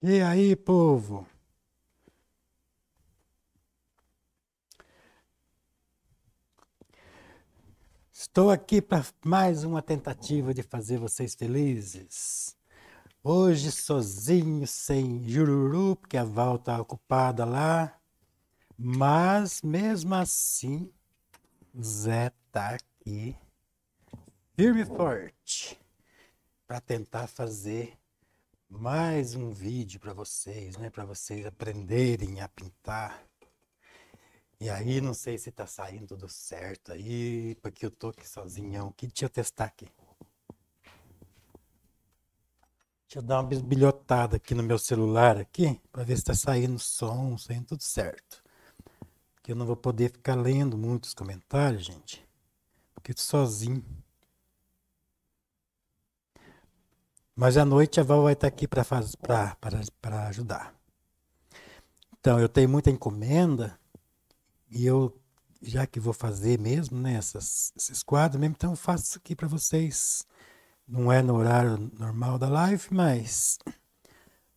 E aí, povo? Estou aqui para mais uma tentativa de fazer vocês felizes. Hoje sozinho, sem jururu, porque a Val está ocupada lá. Mas mesmo assim, Zé está aqui, firme e forte, para tentar fazer mais um vídeo para vocês, né? Para vocês aprenderem a pintar. E aí, não sei se tá saindo tudo certo aí, porque eu tô aqui sozinhão. Aqui, deixa eu testar aqui. Deixa eu dar uma bisbilhotada aqui no meu celular aqui, para ver se tá saindo som, saindo tudo certo. Porque eu não vou poder ficar lendo muitos comentários, gente. Porque sozinho. Mas à noite a Val vai estar tá aqui para ajudar. Então, eu tenho muita encomenda e eu, já que vou fazer mesmo né, essas, esses quadros mesmo, então eu faço aqui para vocês. Não é no horário normal da live, mas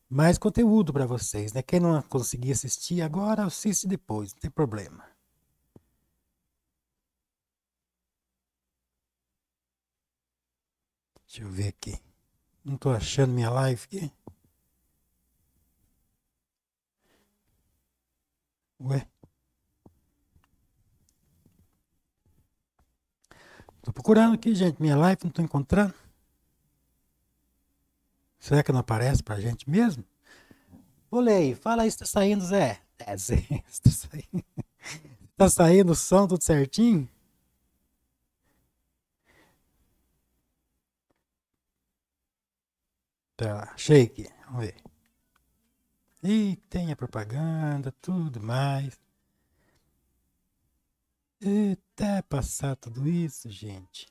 mais conteúdo para vocês. Né? Quem não conseguir assistir agora, assiste depois, não tem problema. Deixa eu ver aqui. Não estou achando minha live aqui. Ué? Estou procurando aqui, gente, minha live, não estou encontrando. Será que não aparece para a gente mesmo? aí. fala aí se tá saindo, Zé. É, Zé, está saindo. Está saindo o som tudo certinho? Tá lá, shake. Vamos ver. E tem a propaganda, tudo mais. E até passar tudo isso, gente.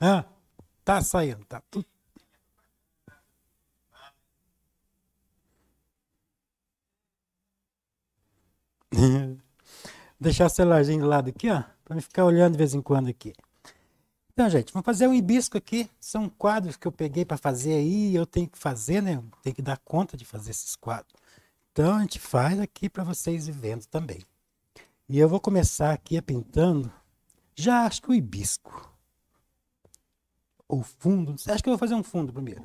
Ah, tá saindo, tá tudo deixar o celularzinho do lado aqui, ó, para me ficar olhando de vez em quando aqui. Então, gente, vamos fazer um hibisco aqui. São quadros que eu peguei para fazer aí, eu tenho que fazer, né? Tem que dar conta de fazer esses quadros. Então, a gente faz aqui para vocês ir vendo também. E eu vou começar aqui pintando, já acho que o hibisco. Ou fundo, acho que eu vou fazer um fundo primeiro.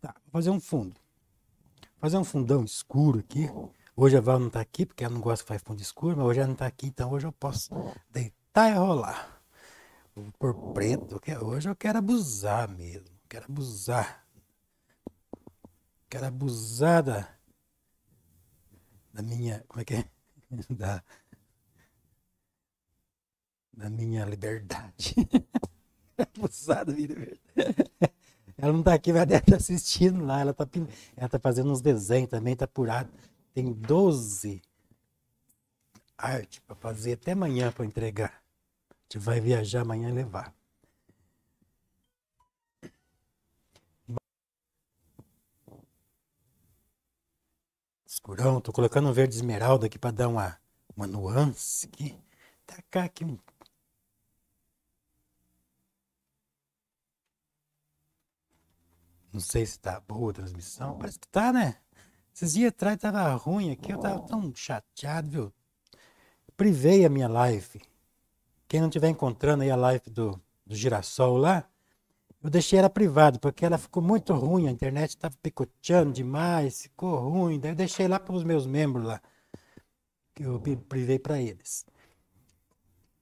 Tá, vou fazer um fundo. Vou fazer um fundão escuro aqui. Hoje a Val não está aqui, porque ela não gosta que fazer fundo escuro, mas hoje ela não está aqui, então hoje eu posso deitar e rolar. Por preto, hoje eu quero abusar mesmo. Quero abusar. Quero abusar da, da minha. Como é que é? Da, da minha liberdade. abusar da minha liberdade. Ela não está aqui, mas ela estar tá assistindo lá. Ela está ela tá fazendo uns desenhos também, está apurada tem 12 arte para fazer até amanhã para entregar. A gente vai viajar amanhã e levar. Escurão, tô colocando um verde esmeralda aqui para dar uma, uma nuance aqui. Tacar tá aqui um Não sei se tá boa a transmissão, parece que tá, né? Esses dias atrás tava ruim aqui, eu tava tão chateado, viu? Privei a minha live. Quem não estiver encontrando aí a live do, do girassol lá, eu deixei ela privada, porque ela ficou muito ruim, a internet estava picoteando demais, ficou ruim. Daí eu deixei lá para os meus membros lá, que eu privei para eles.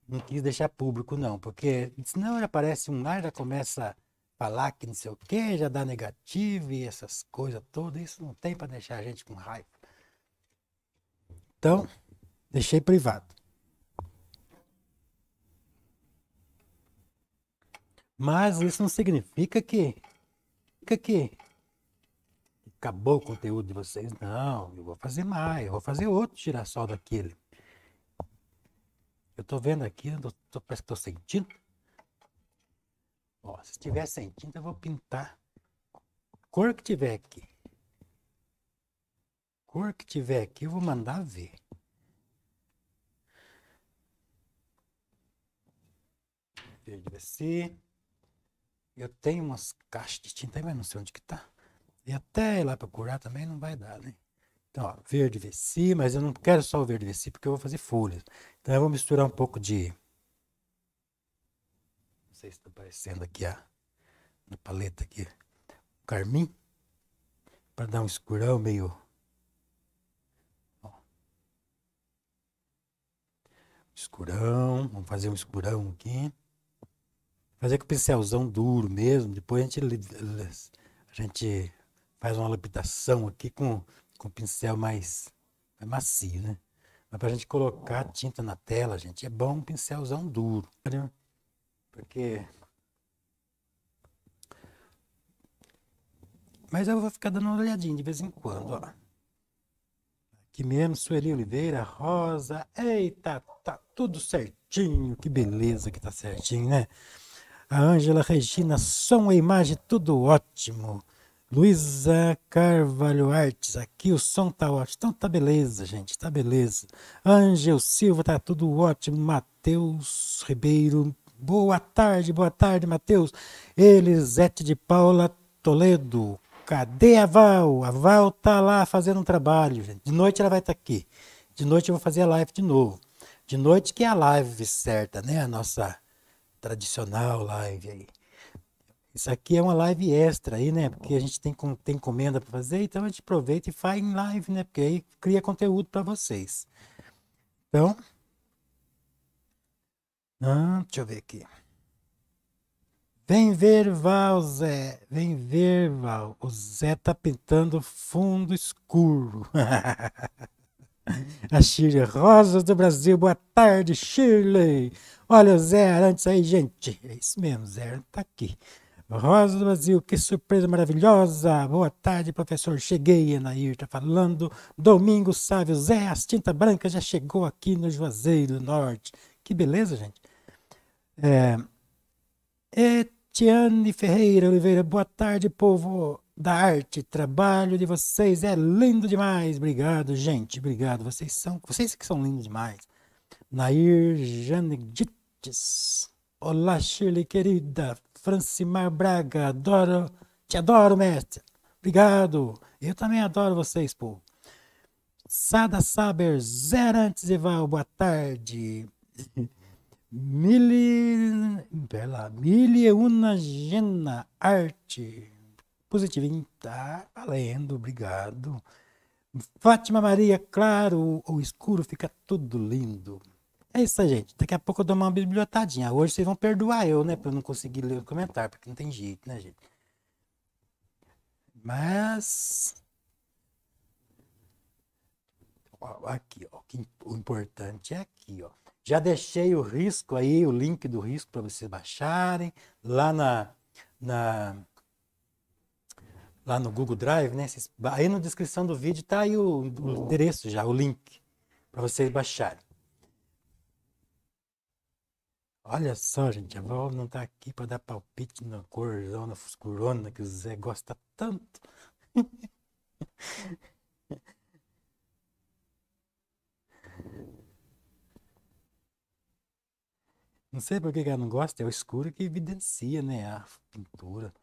Não quis deixar público, não, porque senão já aparece um lá, já começa falar que não sei o que, já dá negativo e essas coisas todas, isso não tem para deixar a gente com raiva. Então, deixei privado. Mas isso não significa que fica que acabou o conteúdo de vocês. Não, eu vou fazer mais, eu vou fazer outro girassol daquele. Eu estou vendo aqui, eu tô, parece que estou sentindo Ó, se tiver sem tinta, eu vou pintar. Cor que tiver aqui. Cor que tiver aqui, eu vou mandar ver. Verde VC. Eu tenho umas caixas de tinta, aí mas não sei onde que tá. E até ir lá procurar também não vai dar, né? Então, ó, verde VC, mas eu não quero só o verde VC porque eu vou fazer folhas. Então, eu vou misturar um pouco de sei se está aparecendo aqui a, na paleta aqui, o carmim, para dar um escurão meio... Ó. Escurão, vamos fazer um escurão aqui. Fazer com o pincelzão duro mesmo, depois a gente, a gente faz uma lapidação aqui com, com o pincel mais, mais macio, né? Mas para a gente colocar tinta na tela, gente, é bom um pincelzão duro. Entendeu? Né? Porque. Mas eu vou ficar dando uma olhadinha de vez em quando, ó. Aqui mesmo, Sueli Oliveira, Rosa. Eita, tá tudo certinho. Que beleza que tá certinho, né? A Ângela Regina, som e imagem, tudo ótimo. Luísa Carvalho Artes, aqui o som tá ótimo. Então tá beleza, gente, tá beleza. Ângel Silva, tá tudo ótimo. Matheus Ribeiro, Boa tarde, boa tarde, Matheus. Elisete de Paula Toledo. Cadê a Val? A Val tá lá fazendo um trabalho, gente. De noite ela vai estar tá aqui. De noite eu vou fazer a live de novo. De noite que é a live certa, né? A nossa tradicional live aí. Isso aqui é uma live extra aí, né? Porque a gente tem, tem encomenda para fazer, então a gente aproveita e faz em live, né? Porque aí cria conteúdo para vocês. Então, ah, deixa eu ver aqui. Vem ver, Val, Zé. Vem ver, Val. O Zé tá pintando fundo escuro. A Shirley Rosas do Brasil. Boa tarde, Shirley. Olha o Zé Arantes aí, gente. É isso mesmo, Zé Arantes tá aqui. Rosa do Brasil, que surpresa maravilhosa! Boa tarde, professor. Cheguei, Anair, tá falando. Domingo Sávio, Zé, as tinta branca já chegou aqui no Juazeiro do Norte. Que beleza, gente. É, Etiane é, Ferreira Oliveira, boa tarde, povo da arte. Trabalho de vocês é lindo demais. Obrigado, gente. Obrigado. Vocês são, vocês que são lindos demais. Nair Janedites. Olá, Shirley querida. Francimar Braga, adoro, te adoro, mestre. Obrigado. Eu também adoro vocês, povo. Sada Saber, Zerantes Eval, boa tarde mille, bella, mili e una gena arte. Positivinho, tá valendo, obrigado. Fátima Maria, claro ou escuro, fica tudo lindo. É isso aí, gente. Daqui a pouco eu dou uma bibliotadinha. Hoje vocês vão perdoar eu, né? Pra eu não conseguir ler o comentário, porque não tem jeito, né, gente? Mas. aqui, ó. O importante é aqui, ó. Já deixei o risco aí, o link do risco para vocês baixarem lá na, na lá no Google Drive, né? aí na descrição do vídeo tá aí o, o endereço já, o link para vocês baixarem. Olha só, gente, a Val não tá aqui para dar palpite na corzona, fuscurona que o Zé gosta tanto. Não sei por que ela não gosta, é o escuro que evidencia né, a pintura.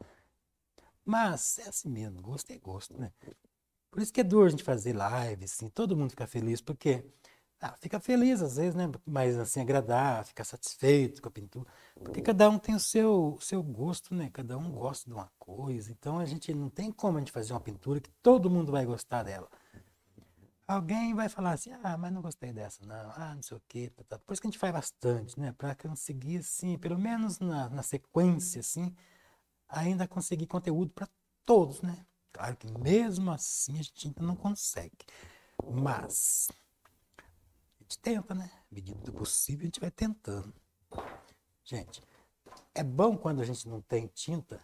Mas é assim mesmo, gosto é gosto, né? Por isso que é duro a gente fazer live, assim, todo mundo fica feliz, porque ah, fica feliz às vezes, né? Mas assim, agradar, ficar satisfeito com a pintura. Porque cada um tem o seu, o seu gosto, né? Cada um gosta de uma coisa. Então a gente não tem como a gente fazer uma pintura que todo mundo vai gostar dela. Alguém vai falar assim, ah, mas não gostei dessa, não, ah, não sei o quê. Tá, tá. Por isso que a gente faz bastante, né? Para conseguir, assim, pelo menos na, na sequência, assim, ainda conseguir conteúdo para todos, né? Claro que mesmo assim a gente ainda não consegue. Mas a gente tenta, né? À medida do possível, a gente vai tentando. Gente, é bom quando a gente não tem tinta,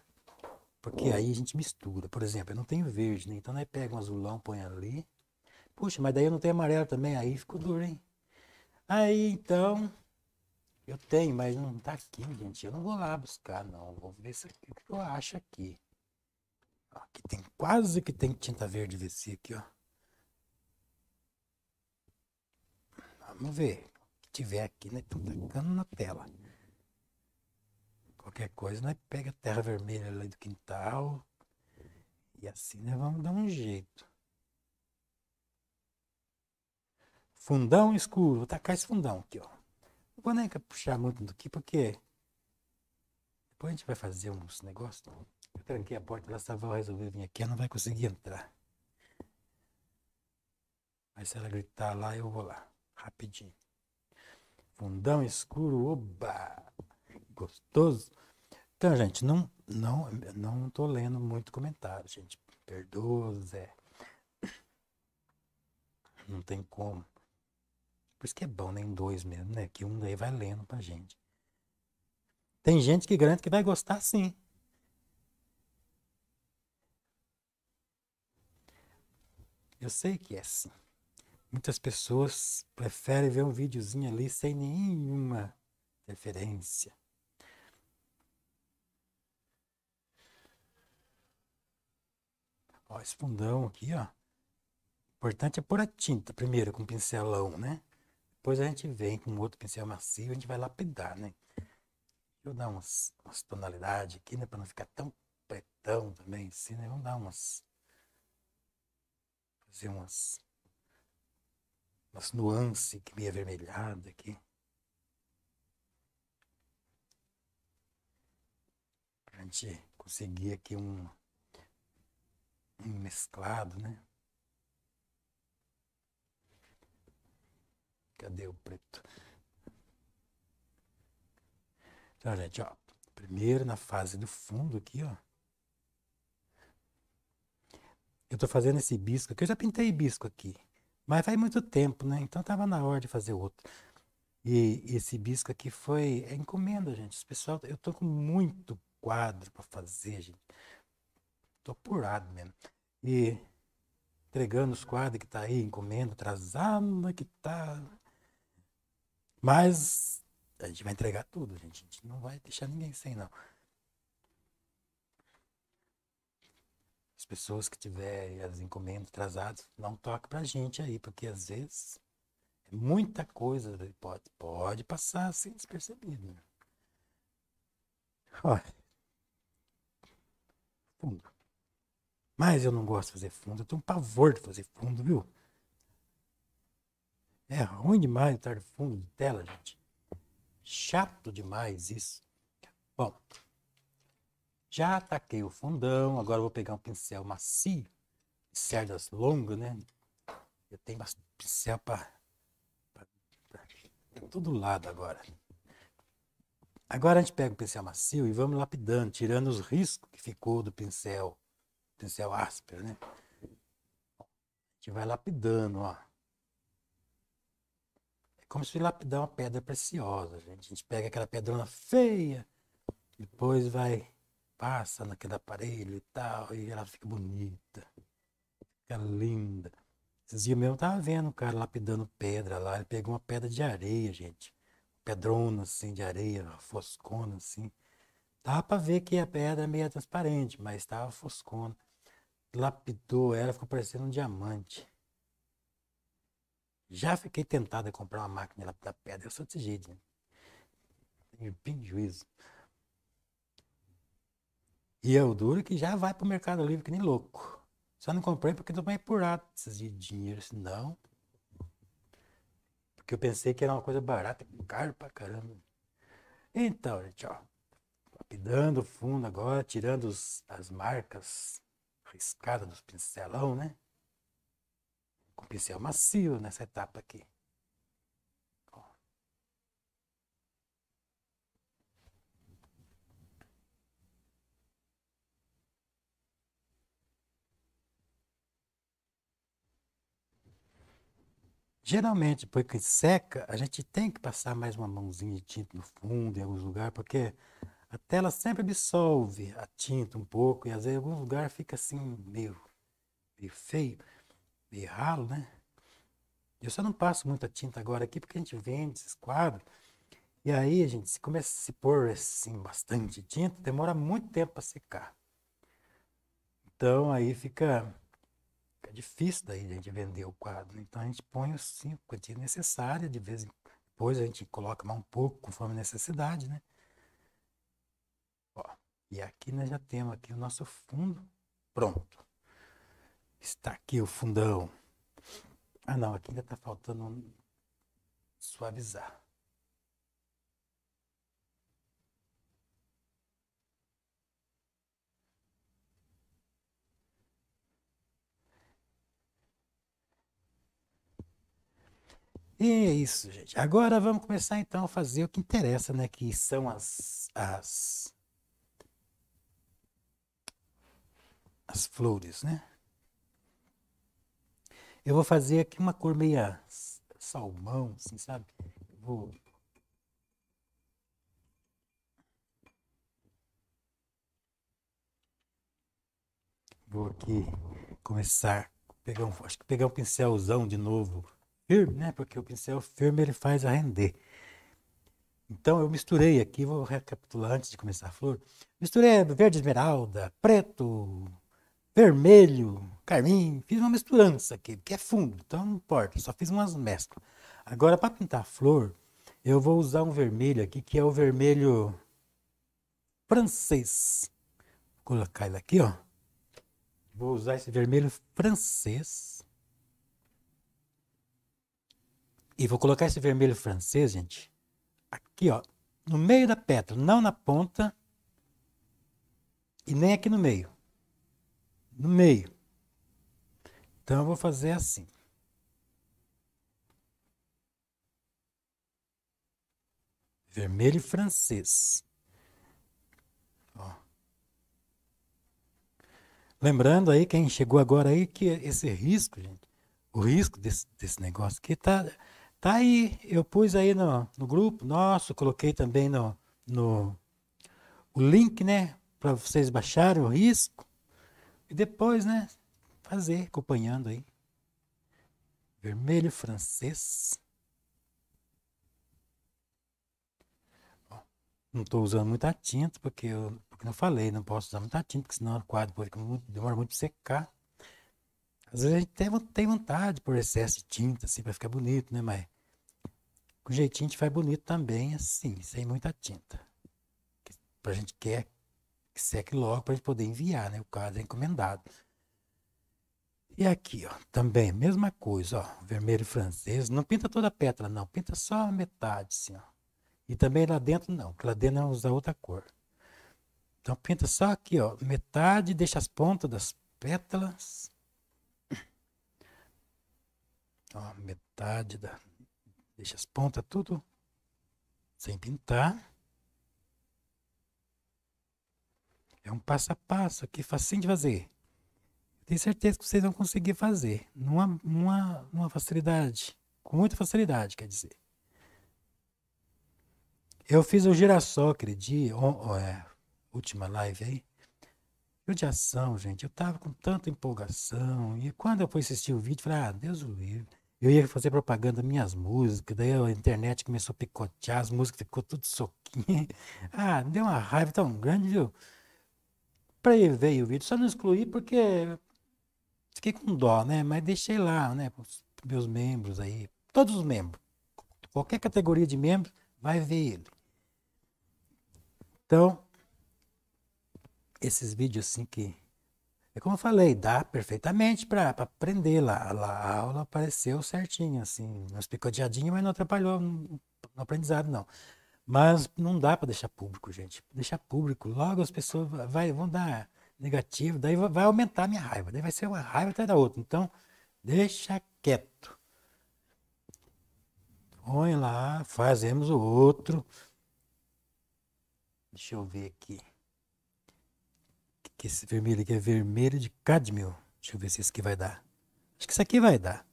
porque aí a gente mistura. Por exemplo, eu não tenho verde, né? Então aí né, pega um azulão, põe ali Puxa, mas daí eu não tenho amarelo também, aí ficou duro, hein? Aí então, eu tenho, mas não tá aqui, gente. Eu não vou lá buscar, não. Vou ver se, o que eu acho aqui. Aqui tem quase que tem tinta verde desse aqui, ó. Vamos ver. O que tiver aqui, né? Tô tacando na tela. Qualquer coisa, né? Pega a terra vermelha lá do quintal. E assim, né? Vamos dar um jeito. Fundão escuro. Vou tacar esse fundão aqui, ó. Não vou nem puxar muito do que porque depois a gente vai fazer uns negócios. Eu tranquei a porta, ela estava resolver vir aqui, ela não vai conseguir entrar. Mas se ela gritar lá, eu vou lá, rapidinho. Fundão escuro, oba! Gostoso. Então, gente, não não não tô lendo muito comentário, gente. Perdoa, Zé. Não tem como. Por isso que é bom nem né? dois mesmo, né? Que um daí vai lendo pra gente. Tem gente que garante que vai gostar sim. Eu sei que é assim. Muitas pessoas preferem ver um videozinho ali sem nenhuma referência. Ó, esse fundão aqui, ó. O importante é pôr a tinta primeiro com o pincelão, né? Depois a gente vem com outro pincel macio, a gente vai lapidar, né? eu dar umas, umas tonalidades aqui, né? Pra não ficar tão pretão também, assim, né? Vamos dar umas... Fazer umas... Umas nuances que meio avermelhadas aqui. Pra gente conseguir aqui um... Um mesclado, né? Cadê o preto? Então, gente, ó. Primeiro na fase do fundo aqui, ó. Eu tô fazendo esse hibisco aqui. Eu já pintei hibisco aqui. Mas faz muito tempo, né? Então tava na hora de fazer outro. E esse hibisco aqui foi é encomenda, gente. Esse pessoal, eu tô com muito quadro para fazer, gente. Tô apurado mesmo. E entregando os quadros que tá aí, encomenda, atrasada que tá. Mas a gente vai entregar tudo, gente. A gente não vai deixar ninguém sem, não. As pessoas que tiverem as encomendas atrasadas, não toque pra gente aí, porque às vezes é muita coisa né? pode, pode passar sem assim, despercebido. Né? Olha. Fundo. Mas eu não gosto de fazer fundo, eu tenho um pavor de fazer fundo, viu? É ruim demais estar no fundo de tela, gente. Chato demais isso. Bom, já ataquei o fundão, agora vou pegar um pincel macio, cerdas longas, né? Eu tenho um pincel para todo lado agora. Agora a gente pega o pincel macio e vamos lapidando, tirando os riscos que ficou do pincel, pincel áspero, né? A gente vai lapidando, ó. É como se lapidar uma pedra preciosa, gente. A gente pega aquela pedrona feia, depois vai, passa naquele aparelho e tal, e ela fica bonita, fica linda. Esses dias mesmo eu tava vendo um cara lapidando pedra lá, ele pegou uma pedra de areia, gente. Pedrona, assim, de areia, foscona, assim. Dava para ver que a pedra é meio transparente, mas estava foscona. Lapidou ela, ficou parecendo um diamante. Já fiquei tentado a comprar uma máquina da pedra. Eu sou desse jeito. Né? Tenho bem juízo. E eu duro que já vai pro Mercado Livre que nem louco. Só não comprei porque estou meio apurado. de dinheiro, senão. Porque eu pensei que era uma coisa barata, caro pra caramba. Então, gente, ó. Lapidando o fundo agora, tirando os, as marcas riscadas dos pincelão, né? com pincel macio nessa etapa aqui. Geralmente, depois que seca, a gente tem que passar mais uma mãozinha de tinta no fundo, em alguns lugares, porque a tela sempre absorve a tinta um pouco e às vezes em algum lugar fica assim meio, meio feio de né? Eu só não passo muita tinta agora aqui porque a gente vende esses quadros. E aí, gente, se começa a se pôr assim bastante tinta, demora muito tempo para secar. Então aí fica, fica difícil daí a gente vender o quadro. Né? Então a gente põe assim a quantia necessária, de vez em depois a gente coloca mais um pouco conforme a necessidade, né? Ó, e aqui nós já temos aqui o nosso fundo pronto. Está aqui o fundão. Ah, não, aqui ainda está faltando suavizar. E é isso, gente. Agora vamos começar então a fazer o que interessa, né? Que são as as as flores, né? Eu vou fazer aqui uma cor meia salmão, assim, sabe? Vou Vou aqui começar pegar um, acho que pegar um pincelzão de novo firme, né? Porque o pincel firme ele faz a render. Então eu misturei aqui, vou recapitular antes de começar a flor. Misturei verde esmeralda, preto, vermelho, carmim, fiz uma misturança aqui, porque é fundo, então não importa, só fiz umas mesclas. Agora, para pintar a flor, eu vou usar um vermelho aqui, que é o vermelho francês. Vou colocar ele aqui, ó. Vou usar esse vermelho francês. E vou colocar esse vermelho francês, gente, aqui, ó, no meio da pétala, não na ponta e nem aqui no meio no meio. Então eu vou fazer assim. Vermelho francês. Ó. Lembrando aí, quem chegou agora aí, que esse risco, gente, o risco desse, desse negócio aqui tá, tá aí. Eu pus aí no, no grupo nosso, coloquei também no, no o link, né? Para vocês baixarem o risco. E depois, né? Fazer, acompanhando aí. Vermelho francês. não estou usando muita tinta, porque eu porque não falei, não posso usar muita tinta, porque senão o quadro pode, demora muito para secar. Às vezes a gente tem, tem vontade por excesso de tinta, assim, para ficar bonito, né? Mas com jeitinho a gente faz bonito também, assim, sem muita tinta. a gente quer é é que seque logo para a gente poder enviar, né? O quadro é encomendado. E aqui, ó, também, mesma coisa, ó, vermelho francês. Não pinta toda a pétala, não. Pinta só a metade, assim, ó. E também lá dentro, não. Porque lá dentro é usar outra cor. Então, pinta só aqui, ó, metade, deixa as pontas das pétalas. Ó, metade da... Deixa as pontas tudo sem pintar. É um passo a passo que é facinho de fazer. Tenho certeza que vocês vão conseguir fazer. Numa, numa, numa facilidade. Com muita facilidade, quer dizer. Eu fiz o girassol aquele dia, oh, é, última live aí. Eu de ação, gente, eu tava com tanta empolgação. E quando eu fui assistir o vídeo, falei, ah, Deus o livre. Eu ia fazer propaganda das minhas músicas, daí a internet começou a picotear, as músicas ficou tudo soquinha. Ah, deu uma raiva tão grande, viu? prevei o vídeo, só não excluí porque fiquei com dó, né? Mas deixei lá, né? Os meus membros aí, todos os membros, qualquer categoria de membros, vai ver ele. Então, esses vídeos assim que. É como eu falei, dá perfeitamente para aprender lá. lá. A aula apareceu certinho, assim. Não explicou diadinho, mas não atrapalhou no aprendizado, não. Mas não dá para deixar público, gente. Deixar público, logo as pessoas vai, vão dar negativo, daí vai aumentar a minha raiva, daí vai ser uma raiva até da outra. Então, deixa quieto. Põe lá, fazemos o outro. Deixa eu ver aqui. Que esse vermelho aqui é vermelho de cadmio. Deixa eu ver se esse aqui vai dar. Acho que esse aqui vai dar.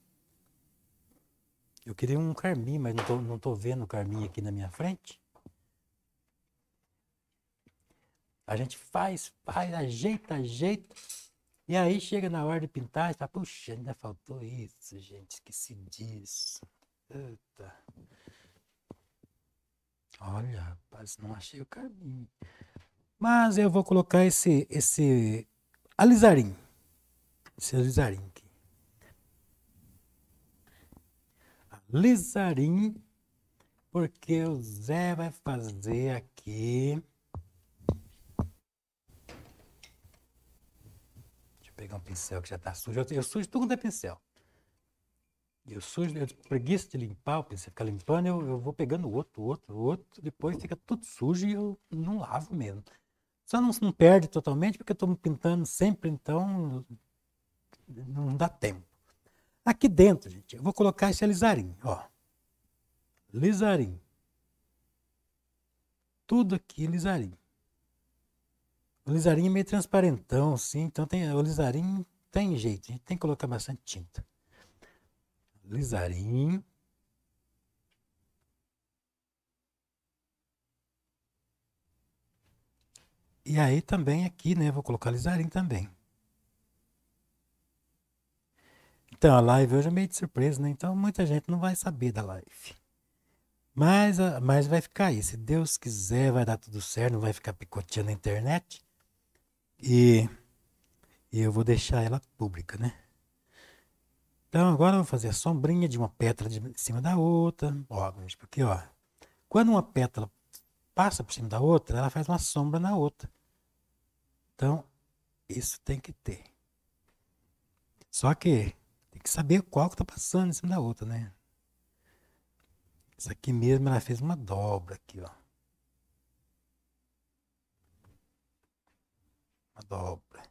Eu queria um carmim, mas não tô, não tô vendo o carmim aqui na minha frente. A gente faz, faz, ajeita, ajeita. E aí chega na hora de pintar e fala, puxa, ainda faltou isso, gente, esqueci disso. Eita. Olha, rapaz, não achei o caminho. Mas eu vou colocar esse, esse alisarim. Esse alisarim aqui. Alisarim, porque o Zé vai fazer aqui pegar um pincel que já está sujo. Eu, eu, sujo tudo quando é pincel. Eu sujo, eu preguiça de limpar o pincel, ficar limpando, eu, eu vou pegando outro, outro, outro, depois fica tudo sujo e eu não lavo mesmo. Só não, não perde totalmente, porque eu estou pintando sempre, então não dá tempo. Aqui dentro, gente, eu vou colocar esse lisarinho, ó. Lisarinho. Tudo aqui lisarinho. O lisarinho é meio transparentão, assim, então tem, o lisarinho tem jeito, a gente tem que colocar bastante tinta. Lisarinho. E aí também aqui, né, vou colocar lisarinho também. Então, a live hoje é meio de surpresa, né? Então, muita gente não vai saber da live. Mas, ah, mas vai ficar aí. Se Deus quiser, vai dar tudo certo. Não vai ficar picoteando na internet. E, e eu vou deixar ela pública, né? Então agora eu vou fazer a sombrinha de uma pétala de cima da outra. Ó, porque ó, quando uma pétala passa por cima da outra, ela faz uma sombra na outra. Então, isso tem que ter. Só que tem que saber qual que tá passando em cima da outra, né? Isso aqui mesmo ela fez uma dobra aqui, ó. dobra.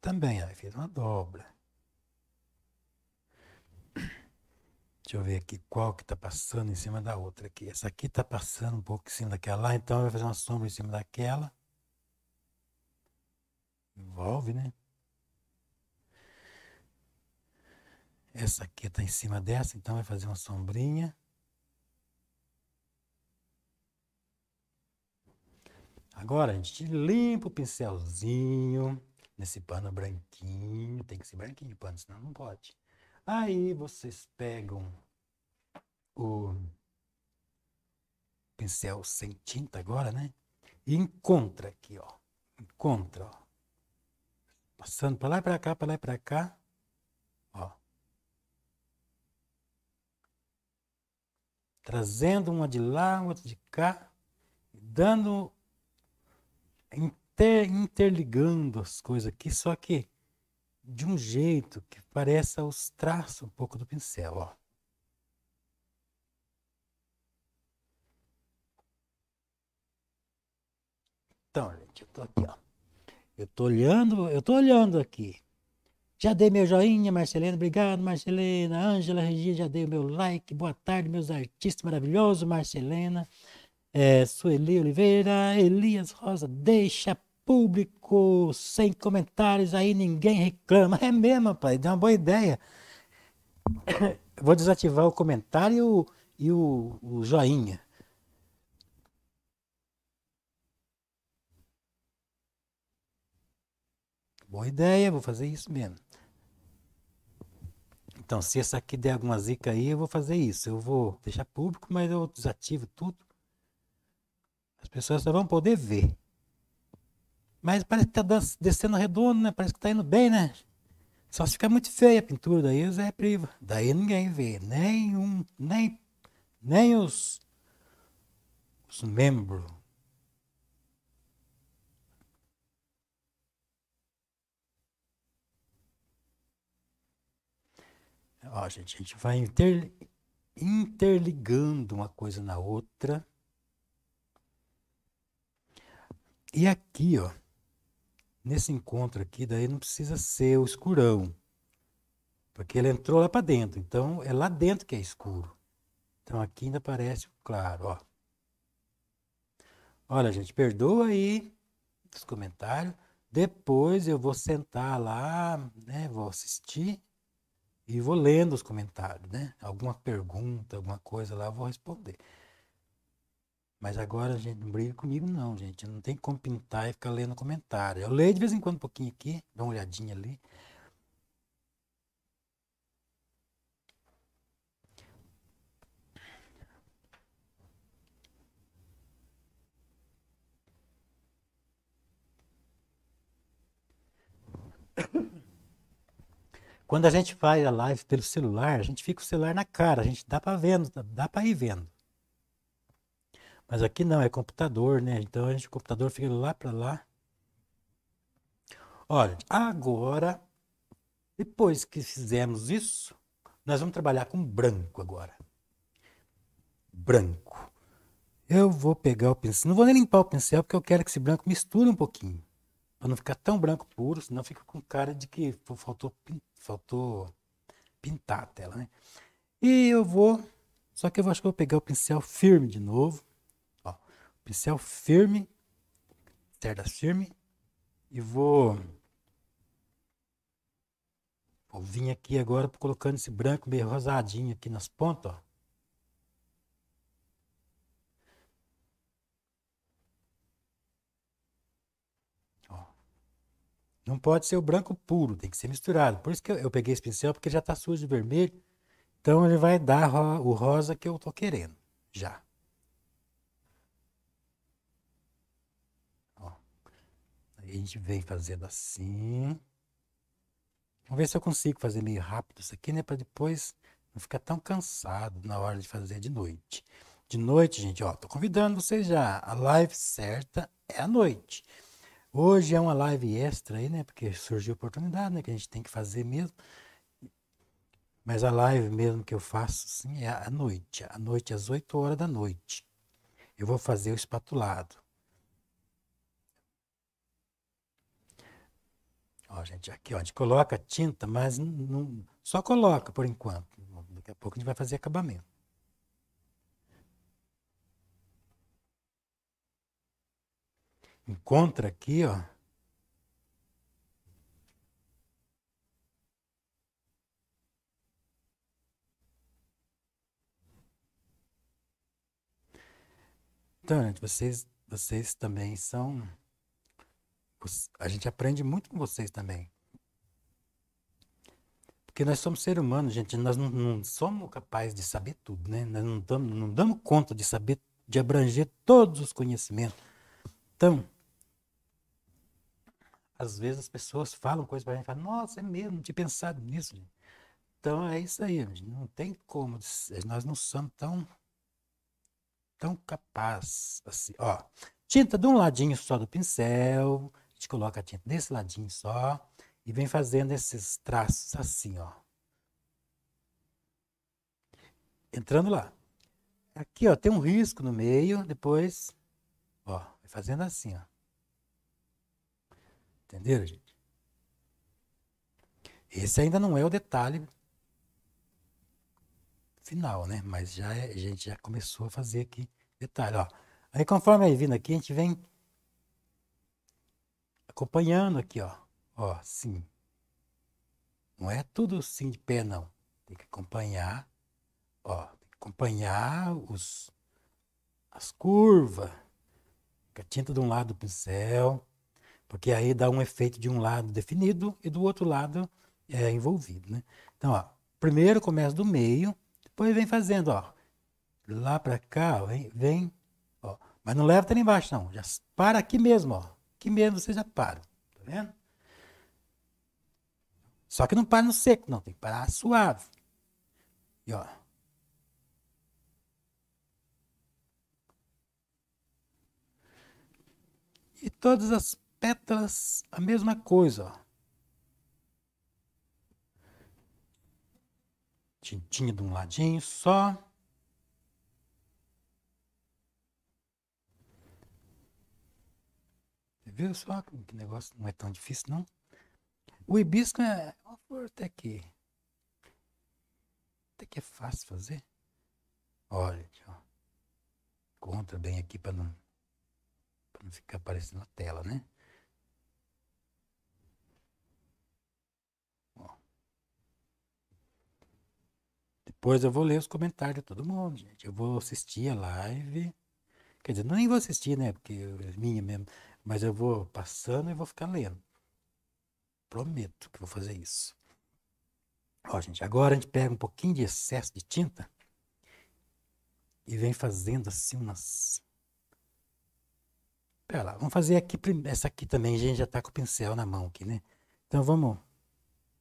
Também aí fiz uma dobra. Deixa eu ver aqui qual que está passando em cima da outra aqui. Essa aqui está passando um pouco em cima daquela lá, ah, então vai fazer uma sombra em cima daquela. Envolve, né? Essa aqui está em cima dessa, então vai fazer uma sombrinha. Agora a gente limpa o pincelzinho nesse pano branquinho, tem que ser branquinho de pano, senão não pode. Aí vocês pegam o pincel sem tinta agora, né? E encontra aqui, ó. Encontra, ó. Passando para lá e para cá, para lá e para cá. Ó. Trazendo uma de lá, outra de cá, dando inter, interligando as coisas aqui, só que de um jeito que pareça os traços um pouco do pincel, ó. Então, gente, eu tô aqui, ó. Eu tô olhando, eu tô olhando aqui. Já dei meu joinha, Marcelena. Obrigado, Marcelena. Ângela Regina, já dei o meu like. Boa tarde, meus artistas maravilhosos, Marcelena. É, Sueli Oliveira, Elias Rosa, deixa público sem comentários aí, ninguém reclama. É mesmo, pai deu é uma boa ideia. Vou desativar o comentário e o, o joinha. Boa ideia, vou fazer isso mesmo. Então, se essa aqui der alguma zica aí, eu vou fazer isso. Eu vou deixar público, mas eu desativo tudo. As pessoas só vão poder ver. Mas parece que está descendo redondo, né? Parece que está indo bem, né? Só se fica muito feia a pintura, daí o Zé priva. Daí ninguém vê, nem, um, nem, nem os, os membros. Ó, gente, a gente vai inter, interligando uma coisa na outra E aqui, ó, nesse encontro aqui, daí não precisa ser o escurão, porque ele entrou lá para dentro. Então é lá dentro que é escuro. Então aqui ainda parece claro, ó. Olha, gente, perdoa aí os comentários. Depois eu vou sentar lá, né, vou assistir e vou lendo os comentários, né? Alguma pergunta, alguma coisa lá, eu vou responder. Mas agora, gente, não briga comigo não, gente. Não tem como pintar e ficar lendo comentário. Eu leio de vez em quando um pouquinho aqui, dou uma olhadinha ali. Quando a gente faz a live pelo celular, a gente fica o celular na cara, a gente dá para vendo, dá para ir vendo. Mas aqui não, é computador, né? Então a gente, o computador fica lá para lá. Olha, agora, depois que fizemos isso, nós vamos trabalhar com branco agora. Branco. Eu vou pegar o pincel, não vou nem limpar o pincel, porque eu quero que esse branco misture um pouquinho. Para não ficar tão branco puro, senão fica com cara de que faltou, faltou pintar a tela, né? E eu vou, só que eu acho que eu vou pegar o pincel firme de novo pincel firme, cerda firme, e vou, vou vir aqui agora colocando esse branco meio rosadinho aqui nas pontas, ó. Não pode ser o branco puro, tem que ser misturado. Por isso que eu, eu peguei esse pincel, porque já está sujo de vermelho. Então ele vai dar o rosa que eu estou querendo, já. A gente vem fazendo assim. Vamos ver se eu consigo fazer meio rápido isso aqui, né? Para depois não ficar tão cansado na hora de fazer de noite. De noite, gente, ó, tô convidando vocês já. A live certa é à noite. Hoje é uma live extra aí, né? Porque surgiu oportunidade, né? Que a gente tem que fazer mesmo. Mas a live mesmo que eu faço, sim, é à noite. À noite, às 8 horas da noite. Eu vou fazer o espatulado. Ó, gente, aqui ó, a gente coloca tinta, mas não, só coloca por enquanto. Daqui a pouco a gente vai fazer acabamento. Encontra aqui, ó. Então, gente, vocês, vocês também são a gente aprende muito com vocês também. Porque nós somos seres humanos, gente, nós não, não somos capazes de saber tudo, né? Nós não, damos, não damos conta de saber, de abranger todos os conhecimentos. Então, às vezes as pessoas falam coisas para a gente, falam, nossa, é mesmo, não tinha pensado nisso. Gente. Então é isso aí, gente. não tem como, nós não somos tão, tão capazes assim. Ó, tinta de um ladinho só do pincel, gente coloca a tinta desse ladinho só e vem fazendo esses traços assim, ó. Entrando lá. Aqui, ó, tem um risco no meio, depois, ó, vai fazendo assim, ó. Entenderam, gente? Esse ainda não é o detalhe final, né? Mas já é, a gente já começou a fazer aqui detalhe, ó. Aí conforme aí vindo aqui, a gente vem acompanhando aqui, ó. Ó, sim. Não é tudo sim de pé, não. Tem que acompanhar, ó, tem que acompanhar os, as curvas. A tinta de um lado do pincel, porque aí dá um efeito de um lado definido e do outro lado é envolvido, né? Então, ó, primeiro começa do meio, depois vem fazendo, ó, lá para cá, ó, vem, vem, ó, mas não leva até embaixo não, já para aqui mesmo, ó mesmo vocês já param, tá vendo? Só que não para no seco, não, tem que parar suave. E ó. E todas as pétalas, a mesma coisa, ó. Tintinha de um ladinho só. viu só que negócio não é tão difícil, não? O hibisco é uma flor até que. Até que é fácil fazer. Olha, deixa Conta bem aqui para não, para não ficar aparecendo na tela, né? Depois eu vou ler os comentários de todo mundo, gente. Eu vou assistir a live. Quer dizer, não nem vou assistir, né? Porque é minha mesmo. Mas eu vou passando e vou ficar lendo. Prometo que vou fazer isso. Ó, gente, agora a gente pega um pouquinho de excesso de tinta e vem fazendo assim umas. Pera lá, vamos fazer aqui essa aqui também, a gente já tá com o pincel na mão aqui, né? Então vamos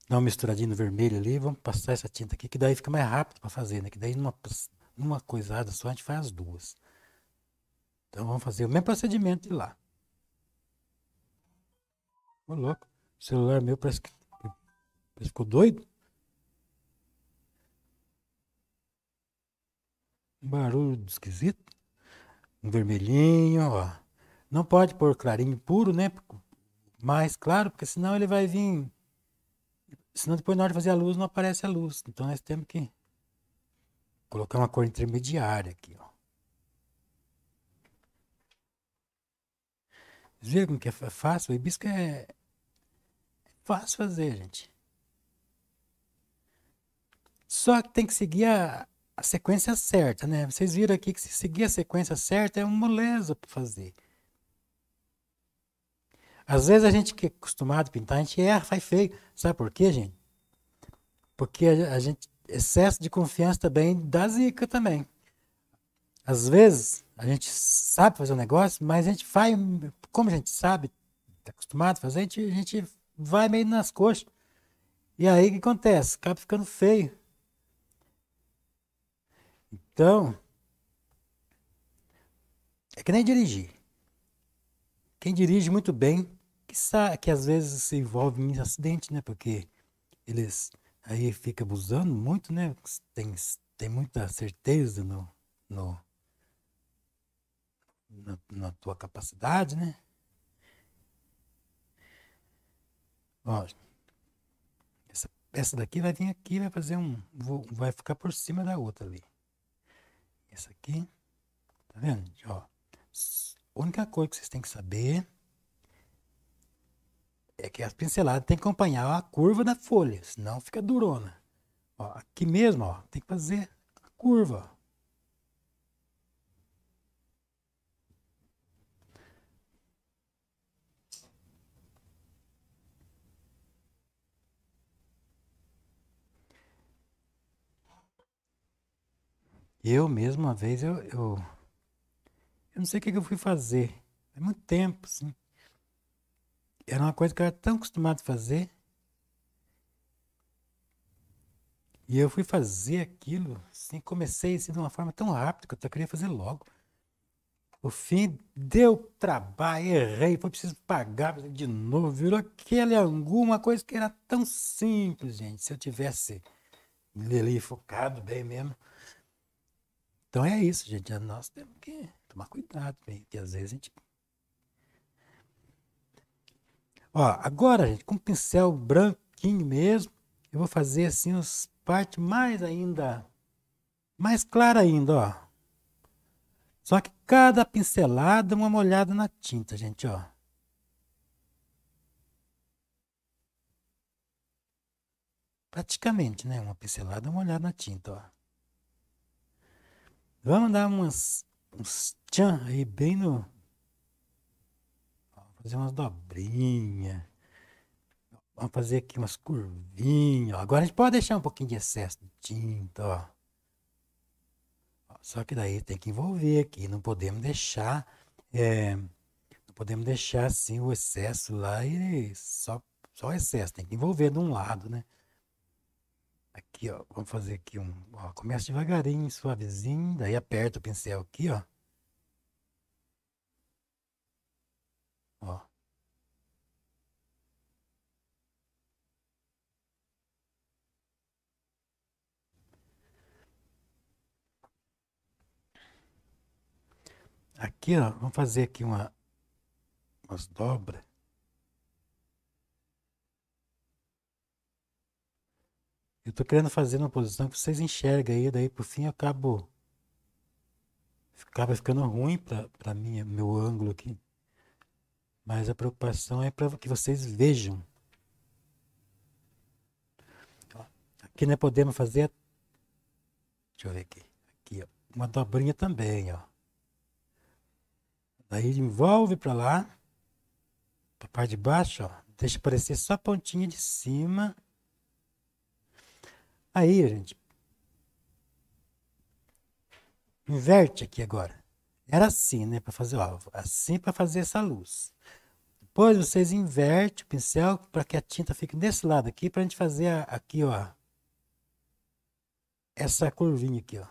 dar uma misturadinha no vermelho ali, vamos passar essa tinta aqui, que daí fica mais rápido para fazer, né? Que daí numa, numa coisada só a gente faz as duas. Então vamos fazer o mesmo procedimento de lá. Ô, louco. O celular meu parece que, parece que ficou doido. Um barulho esquisito. Um vermelhinho, ó. Não pode pôr clarinho puro, né? Mais claro, porque senão ele vai vir. Senão depois na hora de fazer a luz não aparece a luz. Então nós temos que colocar uma cor intermediária aqui, ó. Vocês viram como que é fácil? O hibisco é, é, fácil fazer, gente. Só que tem que seguir a, a sequência certa, né? Vocês viram aqui que se seguir a sequência certa é uma moleza para fazer. Às vezes a gente que é acostumado a pintar, a gente erra, faz feio. Sabe por quê, gente? Porque a gente, excesso de confiança também dá zica também. Às vezes, a gente sabe fazer um negócio, mas a gente vai, como a gente sabe, está acostumado a fazer, a gente, a gente vai meio nas coxas. E aí o que acontece? Acaba ficando feio. Então, é que nem dirigir. Quem dirige muito bem, que, sabe, que às vezes se envolve em acidente, né? Porque eles aí fica abusando muito, né? Tem, tem muita certeza no, no, na, na tua capacidade, né? Ó, essa peça daqui vai vir aqui, vai fazer um. Vai ficar por cima da outra ali. Essa aqui. Tá vendo? Ó, a única coisa que vocês têm que saber é que as pinceladas tem que acompanhar a curva da folha, senão fica durona. Ó, aqui mesmo, ó, tem que fazer a curva. Eu mesmo, uma vez, eu, eu, eu não sei o que, eu fui fazer. é muito tempo, assim. Era uma coisa que eu era tão acostumado a fazer. E eu fui fazer aquilo, assim, comecei assim, de uma forma tão rápida que eu queria fazer logo. O fim deu trabalho, errei, foi preciso pagar de novo, virou aquele angu, uma coisa que era tão simples, gente. Se eu tivesse ali focado bem mesmo, então é isso, gente. É, nós temos que tomar cuidado, porque às vezes a gente. Ó, agora, gente, com o pincel branquinho mesmo, eu vou fazer assim as partes mais ainda. Mais clara ainda, ó. Só que cada pincelada uma molhada na tinta, gente, ó. Praticamente, né? Uma pincelada, uma olhada na tinta, ó. Vamos dar umas, uns tchan aí bem no. Vamos fazer umas dobrinhas. Vamos fazer aqui umas curvinhas. Agora a gente pode deixar um pouquinho de excesso de tinta, ó. Só que daí tem que envolver aqui. Não podemos deixar. É, não podemos deixar assim o excesso lá e só, só o excesso. Tem que envolver de um lado, né? Aqui, ó, vamos fazer aqui um, ó, começa devagarinho, suavezinho, daí aperta o pincel aqui, ó. Ó. Aqui, ó, vamos fazer aqui uma, umas dobras. Eu estou querendo fazer uma posição que vocês enxergam aí, daí por fim eu acabo. Acaba ficando ruim para mim, meu ângulo aqui. Mas a preocupação é para que vocês vejam. Aqui nós né, podemos fazer. Deixa eu ver aqui. Aqui, ó. Uma dobrinha também, ó. Daí envolve para lá. Para a parte de baixo, ó. Deixa aparecer só a pontinha de cima. Aí, gente, inverte aqui agora. Era assim, né, para fazer o alvo, assim para fazer essa luz. Depois vocês invertem o pincel para que a tinta fique desse lado aqui, para a gente fazer aqui, ó, essa curvinha aqui, ó.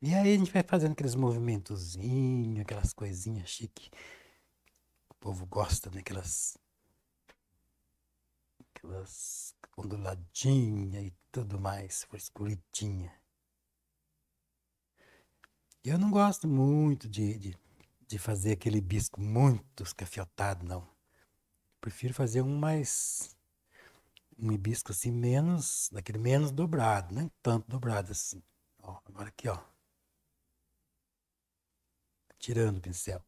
E aí a gente vai fazendo aqueles movimentozinhos, aquelas coisinhas chique. O povo gosta, né? Aquelas. Aquelas onduladinha e tudo mais, E Eu não gosto muito de, de, de fazer aquele bisco muito escafiotado, não. prefiro fazer um mais. Um hibisco assim, menos. Daquele menos dobrado, nem né? tanto dobrado assim. Ó, agora aqui, ó tirando o pincel.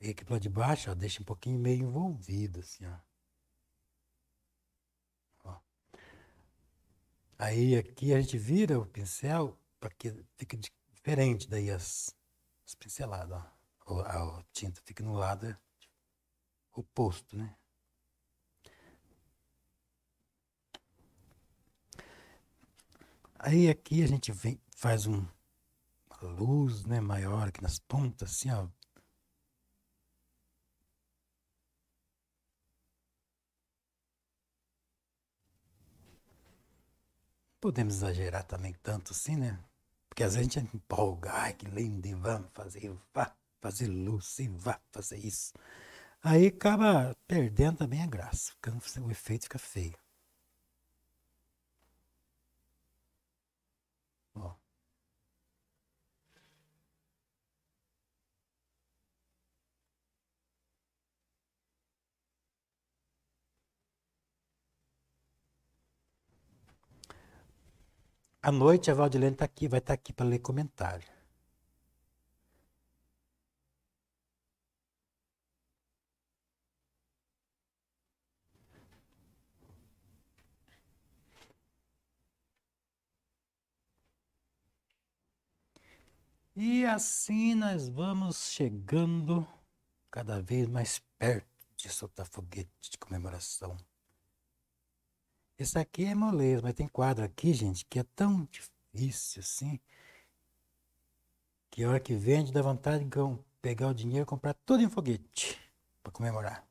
E aqui para de baixo, ó, deixa um pouquinho meio envolvido, assim, ó. ó. Aí aqui a gente vira o pincel para que fique diferente daí as, as pinceladas, ó. O, a, tinta fica no lado tipo, oposto, né? Aí aqui a gente vem, faz um uma luz né, maior aqui nas pontas, assim, ó. Podemos exagerar também tanto assim, né? Porque às vezes a gente empolga, ai que lindo, e vamos fazer, vá fazer luz, e vá fazer isso. Aí acaba perdendo também a graça, o efeito fica feio. À noite a Valdilene está aqui, vai estar tá aqui para ler comentário. E assim nós vamos chegando cada vez mais perto de soltar foguete de comemoração. Esse aqui é moleza, mas tem quadro aqui, gente, que é tão difícil assim. Que a hora que vende dá vontade de pegar o dinheiro e comprar tudo em foguete para comemorar.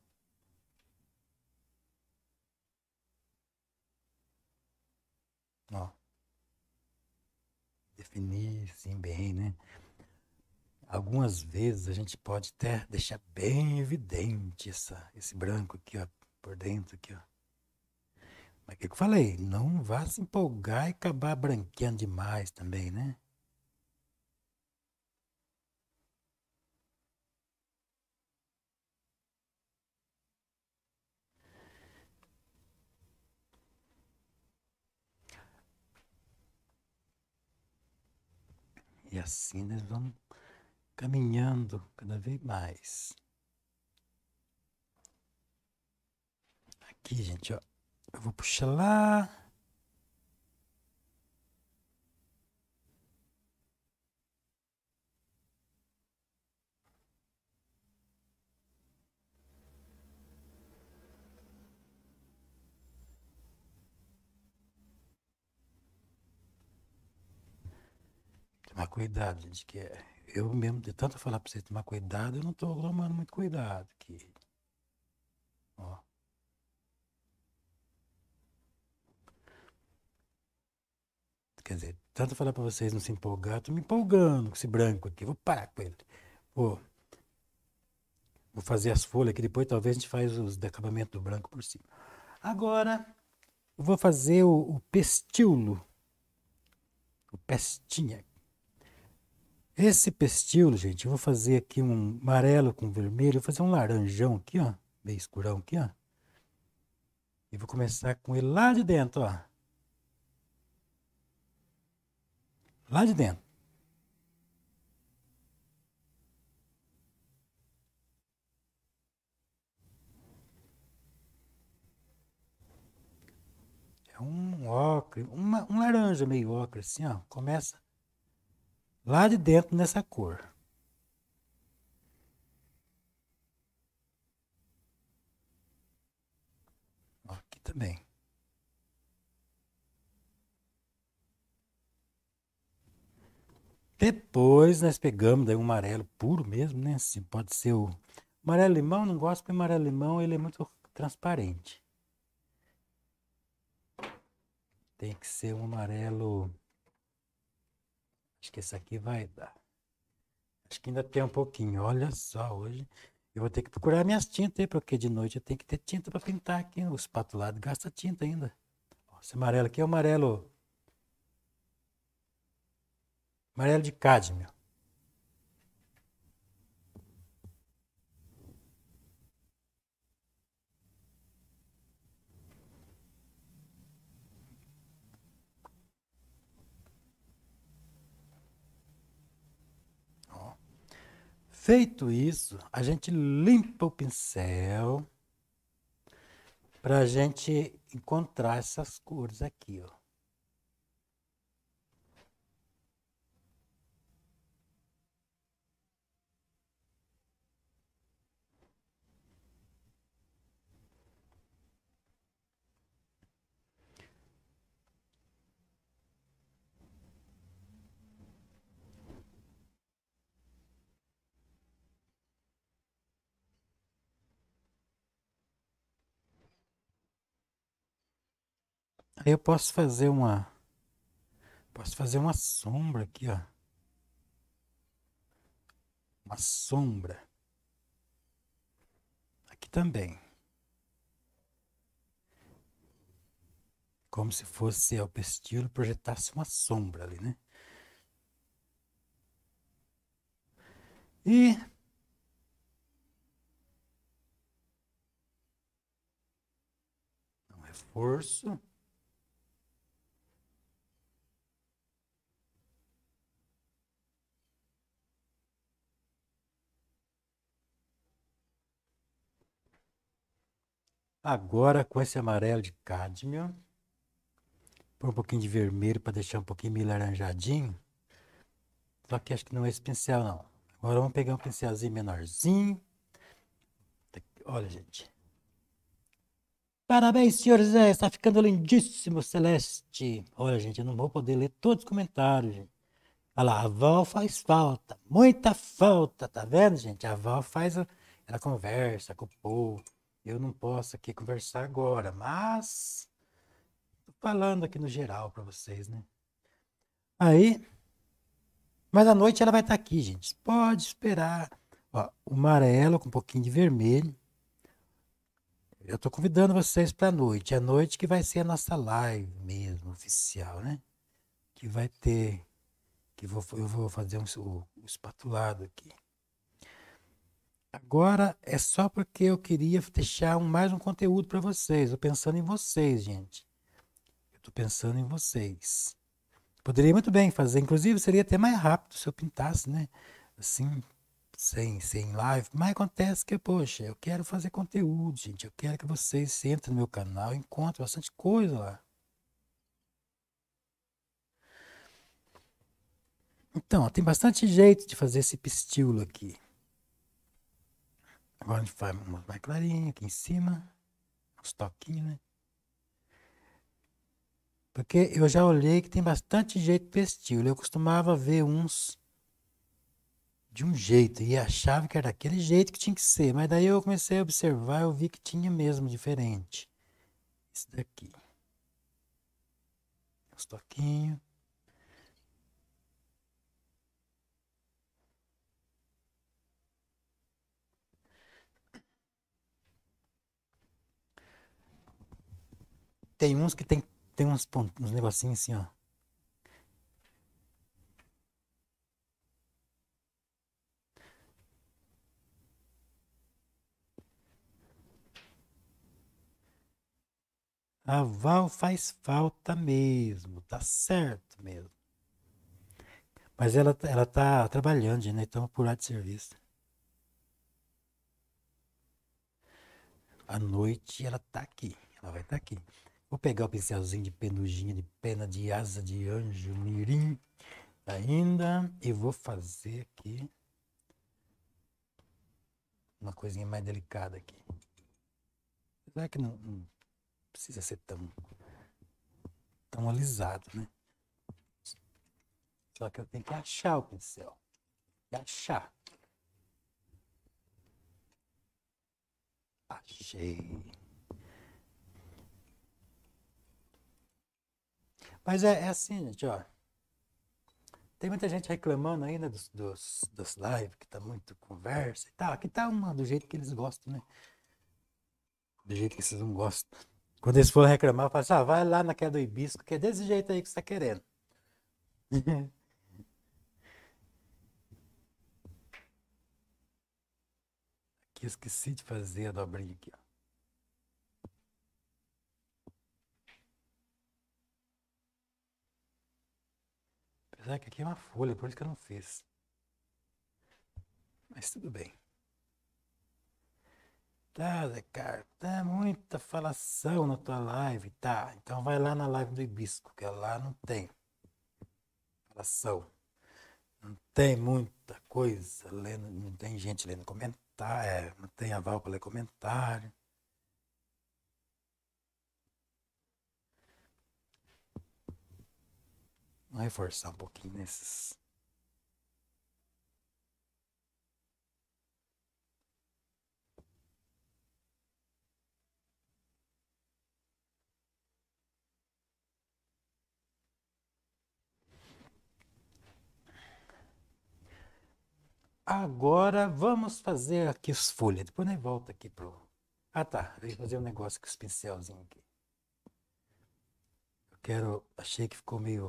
Ó. Definir sim bem, né? Algumas vezes a gente pode até deixar bem evidente essa, esse branco aqui, ó, por dentro aqui, ó. É que eu falei, não vá se empolgar e acabar branqueando demais também, né? E assim nós vamos caminhando cada vez mais. Aqui, gente, ó. Eu vou puxar lá. Tomar cuidado, gente, que é. Eu mesmo, de tanto falar para você tomar cuidado, eu não estou tomando muito cuidado aqui. Ó. Quer dizer, tanto falar para vocês não se empolgar, tô me empolgando com esse branco aqui, vou parar com ele. Vou, vou fazer as folhas que depois talvez a gente faz os acabamento do branco por cima. Agora, eu vou fazer o, o o pestinha. Esse pestilo, gente, eu vou fazer aqui um amarelo com vermelho, vou fazer um laranjão aqui, ó, meio escurão aqui, ó. E vou começar com ele lá de dentro, ó. Lá de dentro. É um ocre, uma, um laranja meio ocre, assim, ó. Começa lá de dentro nessa cor. aqui também. Depois nós pegamos daí um amarelo puro mesmo, né? Assim, pode ser o amarelo limão, não gosto porque amarelo limão ele é muito transparente. Tem que ser um amarelo. Acho que esse aqui vai dar. Acho que ainda tem um pouquinho. Olha só, hoje eu vou ter que procurar minhas tintas aí, porque de noite eu tenho que ter tinta para pintar aqui. O espatulado gasta tinta ainda. Esse amarelo aqui é o amarelo amarelo de cádmio. Feito isso, a gente limpa o pincel para a gente encontrar essas cores aqui, ó. Aí eu posso fazer uma. Posso fazer uma sombra aqui, ó. Uma sombra. Aqui também. Como se fosse o pestilo projetasse uma sombra ali, né? E um reforço. Agora com esse amarelo de cádmio, pôr um pouquinho de vermelho para deixar um pouquinho meio laranjadinho. Só que acho que não é esse pincel não. Agora vamos pegar um pincelzinho menorzinho. Olha, gente. Parabéns, senhor Zé, está ficando lindíssimo, Celeste. Olha, gente, eu não vou poder ler todos os comentários, gente. Olha lá, a Val faz falta, muita falta, tá vendo, gente? A Val faz, ela conversa com o povo, eu não posso aqui conversar agora, mas tô falando aqui no geral para vocês, né? Aí, mas à noite ela vai estar tá aqui, gente. Pode esperar. Ó, o amarelo é com um pouquinho de vermelho. Eu estou convidando vocês para a noite. É a noite que vai ser a nossa live mesmo, oficial, né? Que vai ter. Que vou, eu vou fazer um, um espatulado aqui. Agora é só porque eu queria deixar mais um conteúdo para vocês. Estou pensando em vocês, gente. Estou pensando em vocês. Poderia muito bem fazer, inclusive seria até mais rápido se eu pintasse, né? Assim, sem, sem live. Mas acontece que, poxa, eu quero fazer conteúdo, gente. Eu quero que vocês entrem no meu canal, encontrem bastante coisa lá. Então, ó, tem bastante jeito de fazer esse pistilo aqui. Agora a gente faz umas mais clarinhas aqui em cima, uns toquinhos, né? Porque eu já olhei que tem bastante jeito para estilo. Eu costumava ver uns de um jeito e achava que era daquele jeito que tinha que ser. Mas daí eu comecei a observar, eu vi que tinha mesmo diferente. Esse daqui. Uns toquinhos. Tem uns que tem, tem uns, uns negocinhos assim, ó. A Val faz falta mesmo, tá certo mesmo. Mas ela, ela tá trabalhando, né? Então, por lá de serviço. À noite ela tá aqui, ela vai estar tá aqui. Vou pegar o pincelzinho de penuginha, de pena de asa de anjo, mirim tá ainda. E vou fazer aqui uma coisinha mais delicada aqui. Será que não, não precisa ser tão, tão alisado, né? Só que eu tenho que achar o pincel. E achar. Achei. Mas é, é assim, gente, ó. Tem muita gente reclamando ainda dos, dos, dos lives, que tá muito conversa e tal. Aqui tá uma do jeito que eles gostam, né? Do jeito que vocês não gostam. Quando eles forem reclamar, eu falo assim, ah, vai lá naquela do hibisco, que é desse jeito aí que você tá querendo. Aqui esqueci de fazer a dobrinha aqui, ó. Apesar que aqui é uma folha, por isso que eu não fiz. Mas tudo bem. Tá, Zé Carlos, tá muita falação na tua live, tá? Então vai lá na live do Ibisco, que lá não tem falação. Não tem muita coisa lendo, não tem gente lendo comentário, não tem aval para ler comentário. Vamos reforçar um pouquinho nesses. Agora vamos fazer aqui as folhas. Depois nós volta aqui pro. Ah tá, deixa fazer um negócio com os pincelzinhos aqui. Eu quero. Achei que ficou meio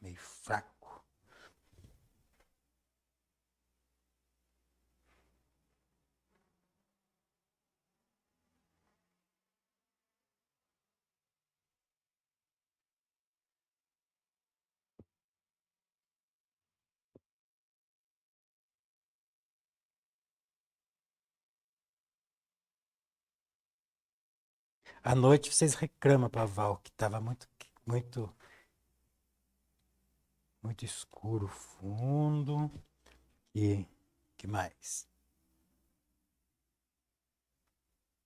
meio fraco. À noite vocês reclamam para Val que estava muito muito muito escuro, fundo. E que mais?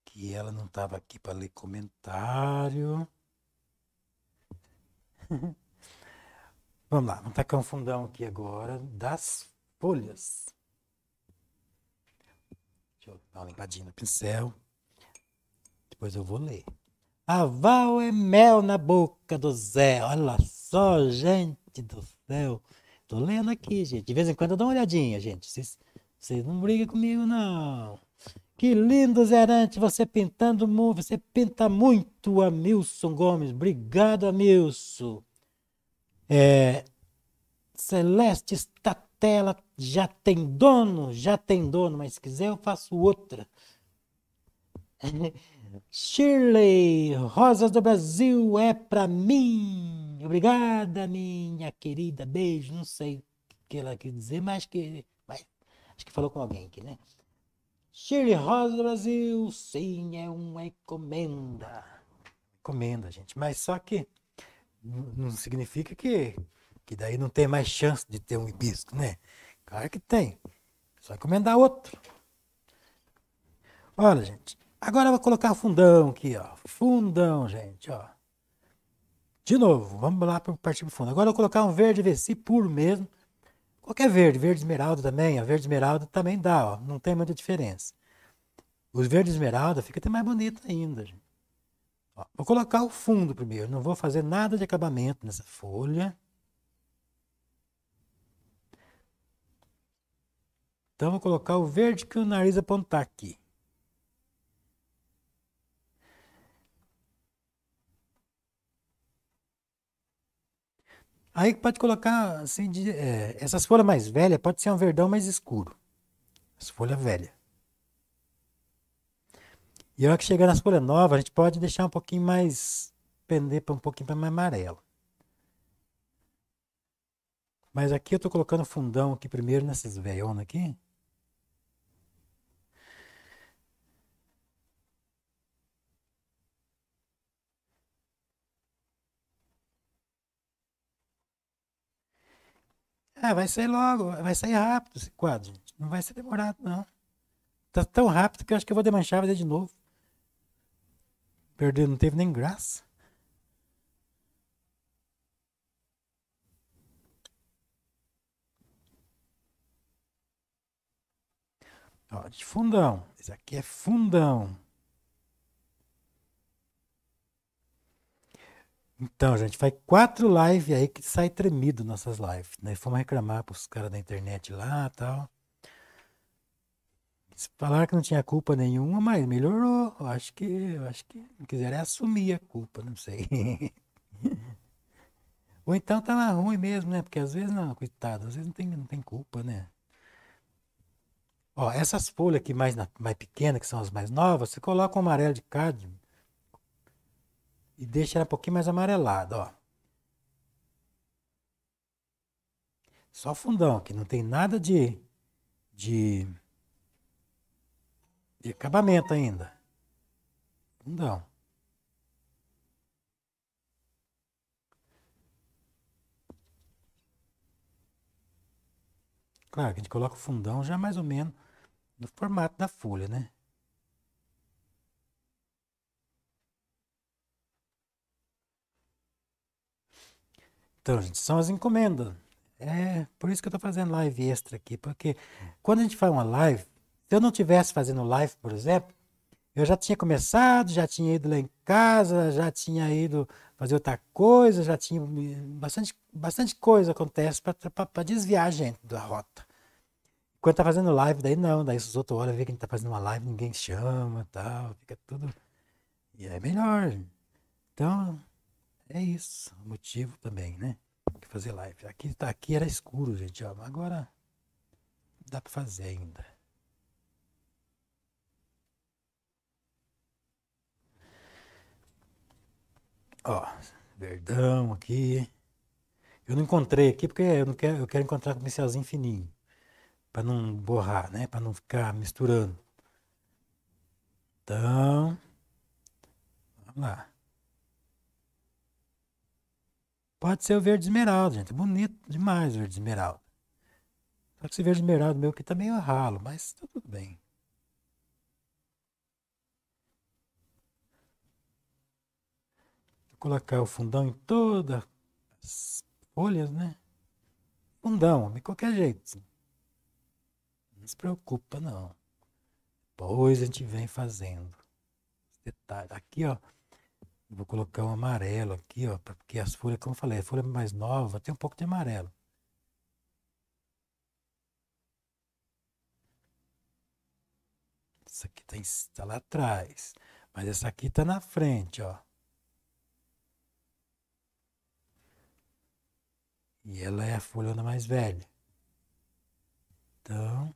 Que ela não estava aqui para ler comentário. Vamos lá, vamos tacar um fundão aqui agora das folhas. Deixa eu dar uma limpadinha no pincel. Depois eu vou ler. Aval é mel na boca do Zé. Olha só, gente do céu. Tô lendo aqui, gente. De vez em quando eu dou uma olhadinha, gente. Vocês, não brigam comigo, não. Que lindo, Zerante, você pintando muito, você pinta muito, Amilson Gomes. Obrigado, Amilson. É, Celeste Statela já tem dono, já tem dono, mas se quiser eu faço outra. Shirley, Rosas do Brasil é pra mim. Obrigada, minha querida. Beijo. Não sei o que ela quer dizer, mas que. Mas, acho que falou com alguém aqui, né? Shirley Rosa do Brasil, sim, é uma encomenda. Encomenda, gente. Mas só que não significa que, que daí não tem mais chance de ter um hibisco, né? Claro que tem. Só encomendar outro. Olha, gente. Agora eu vou colocar fundão aqui, ó. Fundão, gente, ó. De novo, vamos lá para partir para fundo. Agora eu vou colocar um verde VC puro mesmo. Qualquer verde, verde esmeralda também, ó. Verde esmeralda também dá, ó. Não tem muita diferença. Os verde esmeralda fica até mais bonito ainda, gente. Ó, vou colocar o fundo primeiro. Não vou fazer nada de acabamento nessa folha. Então vou colocar o verde que o nariz apontar aqui. Aí pode colocar, assim, de, é, essas folhas mais velhas, pode ser um verdão mais escuro. As folhas velhas. E a hora que chegar nas folhas novas, a gente pode deixar um pouquinho mais, pender um pouquinho para mais amarelo. Mas aqui eu estou colocando fundão aqui primeiro nessas veionas aqui. Ah, vai sair logo, vai sair rápido esse quadro. Não vai ser demorado, não. Tá tão rápido que eu acho que eu vou demanchar e fazer de novo. Perdeu, não teve nem graça. Ó, de fundão. Esse aqui é fundão. Então, gente, faz quatro lives aí que sai tremido nossas lives. Né? Fomos reclamar pros caras da internet lá e tal. falaram que não tinha culpa nenhuma, mas melhorou. Eu acho que, eu acho que quiseram é assumir a culpa, não sei. Ou então tava tá ruim mesmo, né? Porque às vezes não, coitado, às vezes não tem, não tem culpa, né? Ó, essas folhas aqui mais, na, mais pequenas, que são as mais novas, você coloca o um amarelo de cádmio e deixa ela um pouquinho mais amarelada, ó. Só fundão, que não tem nada de, de, de acabamento ainda. Fundão. Claro que a gente coloca o fundão já mais ou menos no formato da folha, né? Então, gente, são as encomendas. É por isso que eu estou fazendo live extra aqui, porque quando a gente faz uma live, se eu não tivesse fazendo live, por exemplo, eu já tinha começado, já tinha ido lá em casa, já tinha ido fazer outra coisa, já tinha. Bastante, bastante coisa acontece para desviar a gente da rota. Quando tá fazendo live, daí não, daí os outros olham, vê que a gente tá fazendo uma live, ninguém chama tal, fica tudo. E é melhor. Então, é isso, o motivo também, né? Que fazer live. Aqui tá aqui era escuro, gente, ó. Agora dá para fazer ainda. Ó, Verdão aqui. Eu não encontrei aqui porque eu não quero, eu quero encontrar com esse azinho fininho, para não borrar, né? Para não ficar misturando. Então, vamos lá. Pode ser o verde esmeralda, gente. bonito demais o verde esmeralda. Só que esse verde esmeralda meu aqui tá meio ralo, mas tá tudo bem. Vou colocar o fundão em todas as folhas, né? Fundão, de qualquer jeito. Não se preocupa, não. Depois a gente vem fazendo. Detalhe. Aqui, ó. Vou colocar um amarelo aqui, ó, porque as folhas, como eu falei, a folha mais nova tem um pouco de amarelo. Essa aqui está tá lá atrás, mas essa aqui está na frente, ó. E ela é a folha mais velha. Então,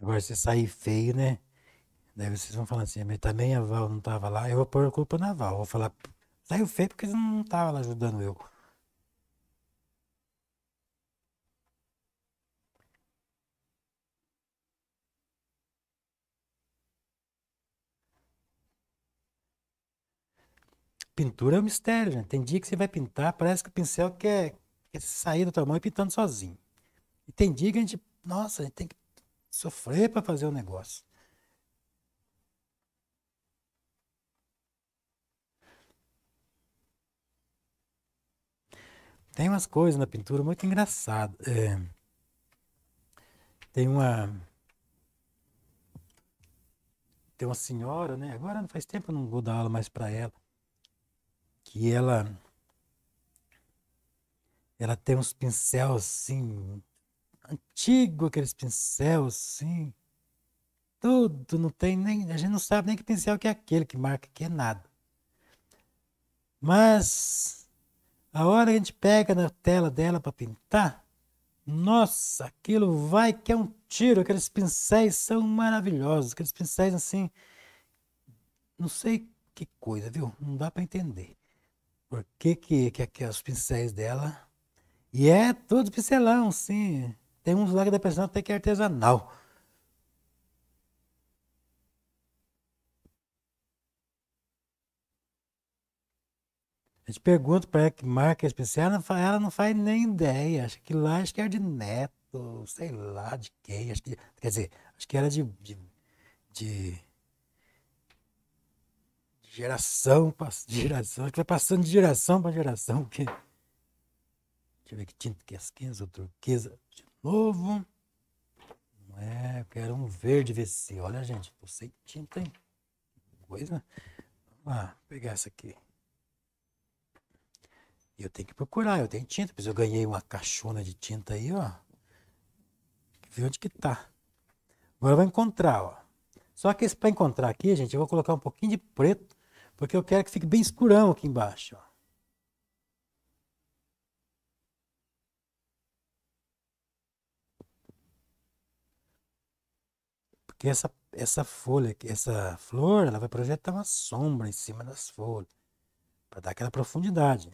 Agora, se sair feio, né? Daí vocês vão falar assim, ah, mas também a Val não tava lá, eu vou pôr a culpa na Val. Vou falar, saiu feio porque não tava lá ajudando eu. Pintura é um mistério, gente. Tem dia que você vai pintar, parece que o pincel quer, quer sair da tua mão e pintando sozinho. E tem dia que a gente, nossa, a gente tem que Sofrer para fazer o negócio. Tem umas coisas na pintura muito engraçadas. É, tem uma. Tem uma senhora, né? Agora faz tempo que eu não vou dar aula mais para ela. Que ela. Ela tem uns pincéis assim antigo aqueles pincel, assim. Tudo, não tem nem. A gente não sabe nem que pincel que é aquele, que marca que é nada. Mas a hora que a gente pega na tela dela para pintar, nossa, aquilo vai que é um tiro. Aqueles pincéis são maravilhosos. Aqueles pincéis assim, não sei que coisa, viu? Não dá para entender. Por que que, que, que é os pincéis dela? E é todo pincelão, sim. Tem uns lá que dá pra até que é artesanal. A gente pergunta para ela que marca especial, ela não, faz, ela não faz nem ideia. Acha que lá acho que era é de neto, sei lá de quem. Acho que, quer dizer, acho que era de, de, de geração para geração. Acho que vai passando de geração para geração. Porque... Deixa eu ver que tinta que é as 15 ou turquesa novo. É, quero um verde VC. Olha, gente, tô sem tinta, hein? Coisa. Vamos lá, pegar essa aqui. Eu tenho que procurar, eu tenho tinta, pois eu ganhei uma caixona de tinta aí, ó. Ver onde que tá. Agora eu vou encontrar, ó. Só que para encontrar aqui, gente, eu vou colocar um pouquinho de preto, porque eu quero que fique bem escurão aqui embaixo, ó. que essa, essa folha, essa flor, ela vai projetar uma sombra em cima das folhas, para dar aquela profundidade.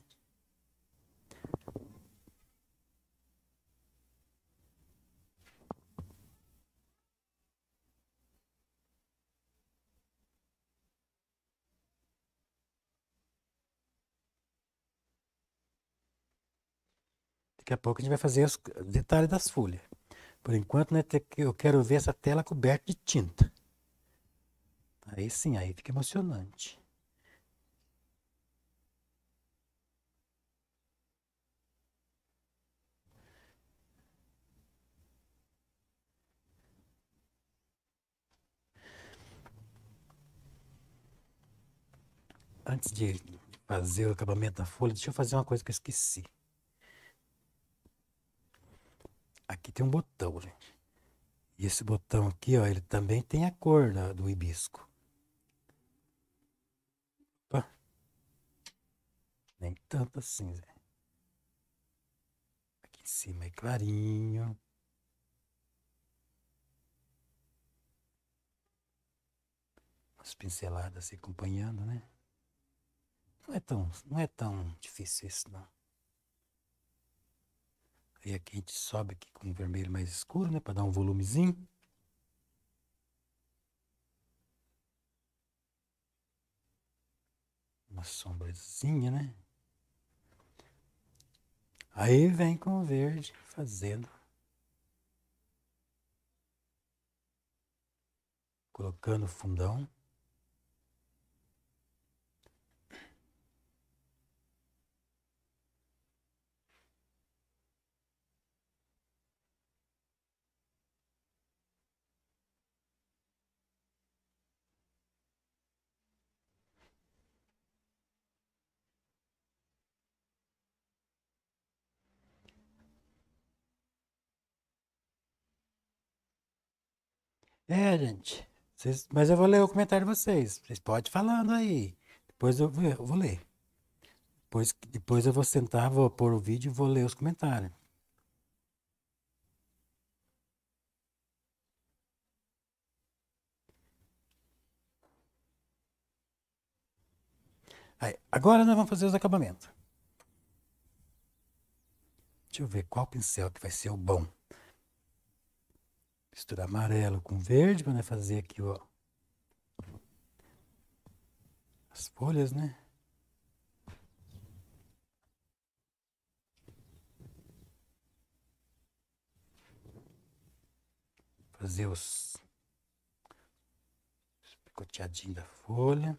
Daqui a pouco a gente vai fazer os detalhes das folhas. Por enquanto, né, eu quero ver essa tela coberta de tinta. Aí sim, aí fica emocionante. Antes de fazer o acabamento da folha, deixa eu fazer uma coisa que eu esqueci. Aqui tem um botão, gente. E esse botão aqui, ó, ele também tem a cor da, do hibisco. Opa. Nem tanto assim, Zé. Aqui em cima é clarinho. As pinceladas se acompanhando, né? Não é tão, não é tão difícil isso, não ver aqui, a gente sobe aqui com um vermelho mais escuro, né? Para dar um volumezinho. Uma sombrazinha, né? Aí vem com o verde fazendo. Colocando o fundão. É, gente. Vocês, mas eu vou ler o comentário de vocês. Vocês podem falando aí. Depois eu, eu vou ler. Depois, depois eu vou sentar, vou pôr o vídeo e vou ler os comentários. Aí, agora nós vamos fazer os acabamentos. Deixa eu ver qual pincel que vai ser o bom. Mistura amarelo com verde para né, fazer aqui, ó. As folhas, né? Fazer os picoteadinhos da folha.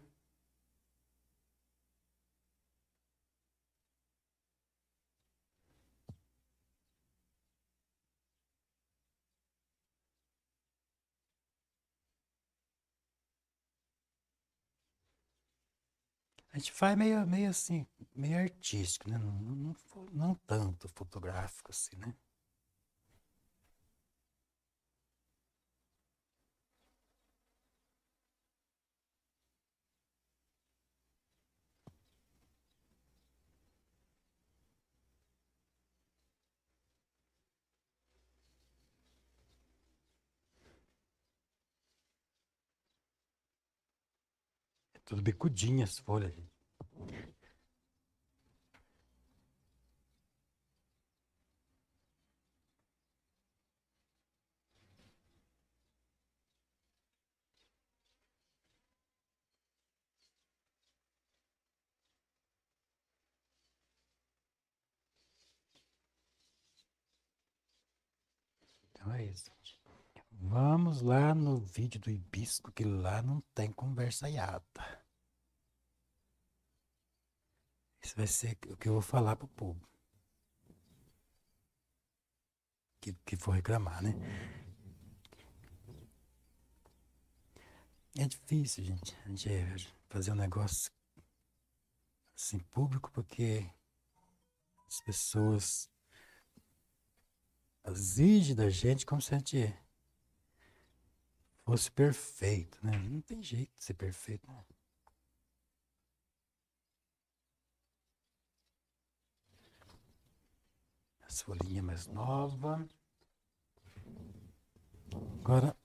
a gente faz meio, meio assim, meio artístico, né? Não, não, não, não tanto fotográfico assim, né? Tudo bicudinhas, as folhas, gente. Vamos lá no vídeo do hibisco, que lá não tem conversa iata. Isso vai ser o que eu vou falar pro povo. Que, que for reclamar, né? É difícil, gente, a gente fazer um negócio assim público, porque as pessoas exigem da gente como se a gente fosse perfeito, né? Não tem jeito de ser perfeito. Não. Né? Essa folhinha mais nova. Agora,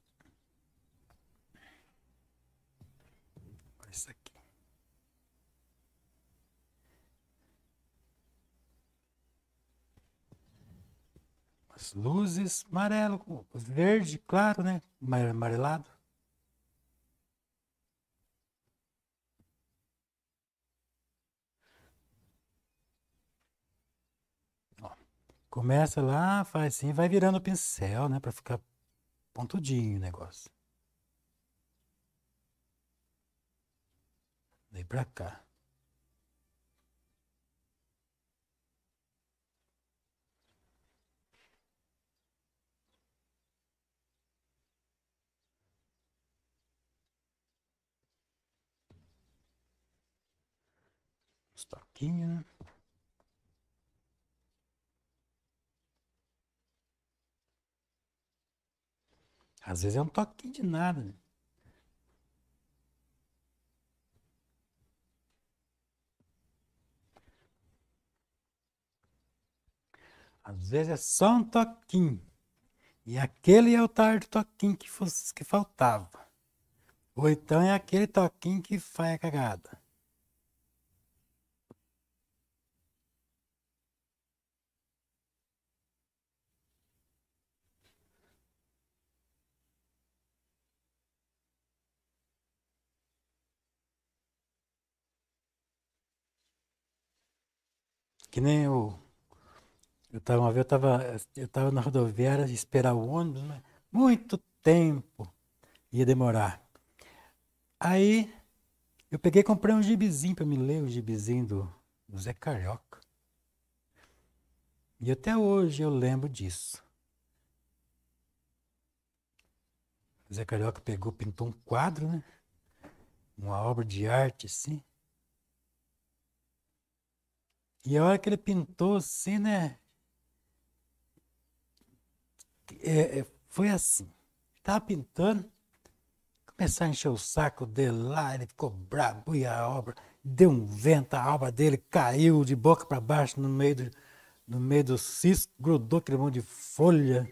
isso aqui. as luzes, amarelo, verde claro, né? Amarelado. começa lá, faz assim, vai virando o pincel, né? Para ficar pontudinho o negócio. daí para cá. pouquinho, né? Às vezes é um toque de nada. Né? Às vezes é só um toquinho. E aquele é o tal toquinho que, fosse, que faltava. Ou então é aquele toquinho que faz a cagada. Que nem eu. Eu tava, uma vez eu estava eu tava na rodoviária esperar o ônibus, né? muito tempo ia demorar. Aí eu peguei e comprei um gibizinho para me ler, o gibizinho do, do Zé Carioca. E até hoje eu lembro disso. O Zé Carioca pegou, pintou um quadro, né? Uma obra de arte, assim. E a hora que ele pintou assim, né? É, é foi assim. Estava pintando, começou a encher o saco dele lá, ele ficou brabo e a obra deu um vento, a obra dele caiu de boca para baixo no meio do, no meio do cisco, grudou aquele monte de folha,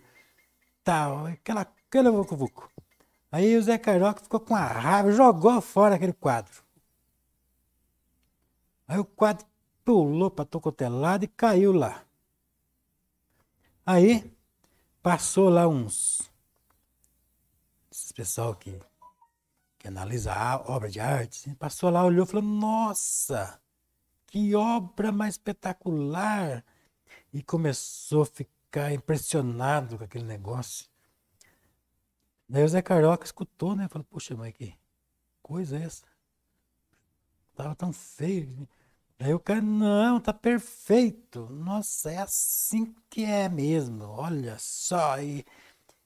tal, aquela, aquele vucu-vucu. Aí o Zé Carioca ficou com a raiva, jogou fora aquele quadro. Aí o quadro pulou para tocotelado é e caiu lá. Aí passou lá uns esse pessoal que, que analisa a obra de arte, assim, passou lá, olhou e falou: "Nossa, que obra mais espetacular!" E começou a ficar impressionado com aquele negócio. Daí o Zé Carioca escutou, né? Falou: poxa mãe que coisa é essa? Tava tão feio." Aí o cara, não, tá perfeito. Nossa, é assim que é mesmo. Olha só. E,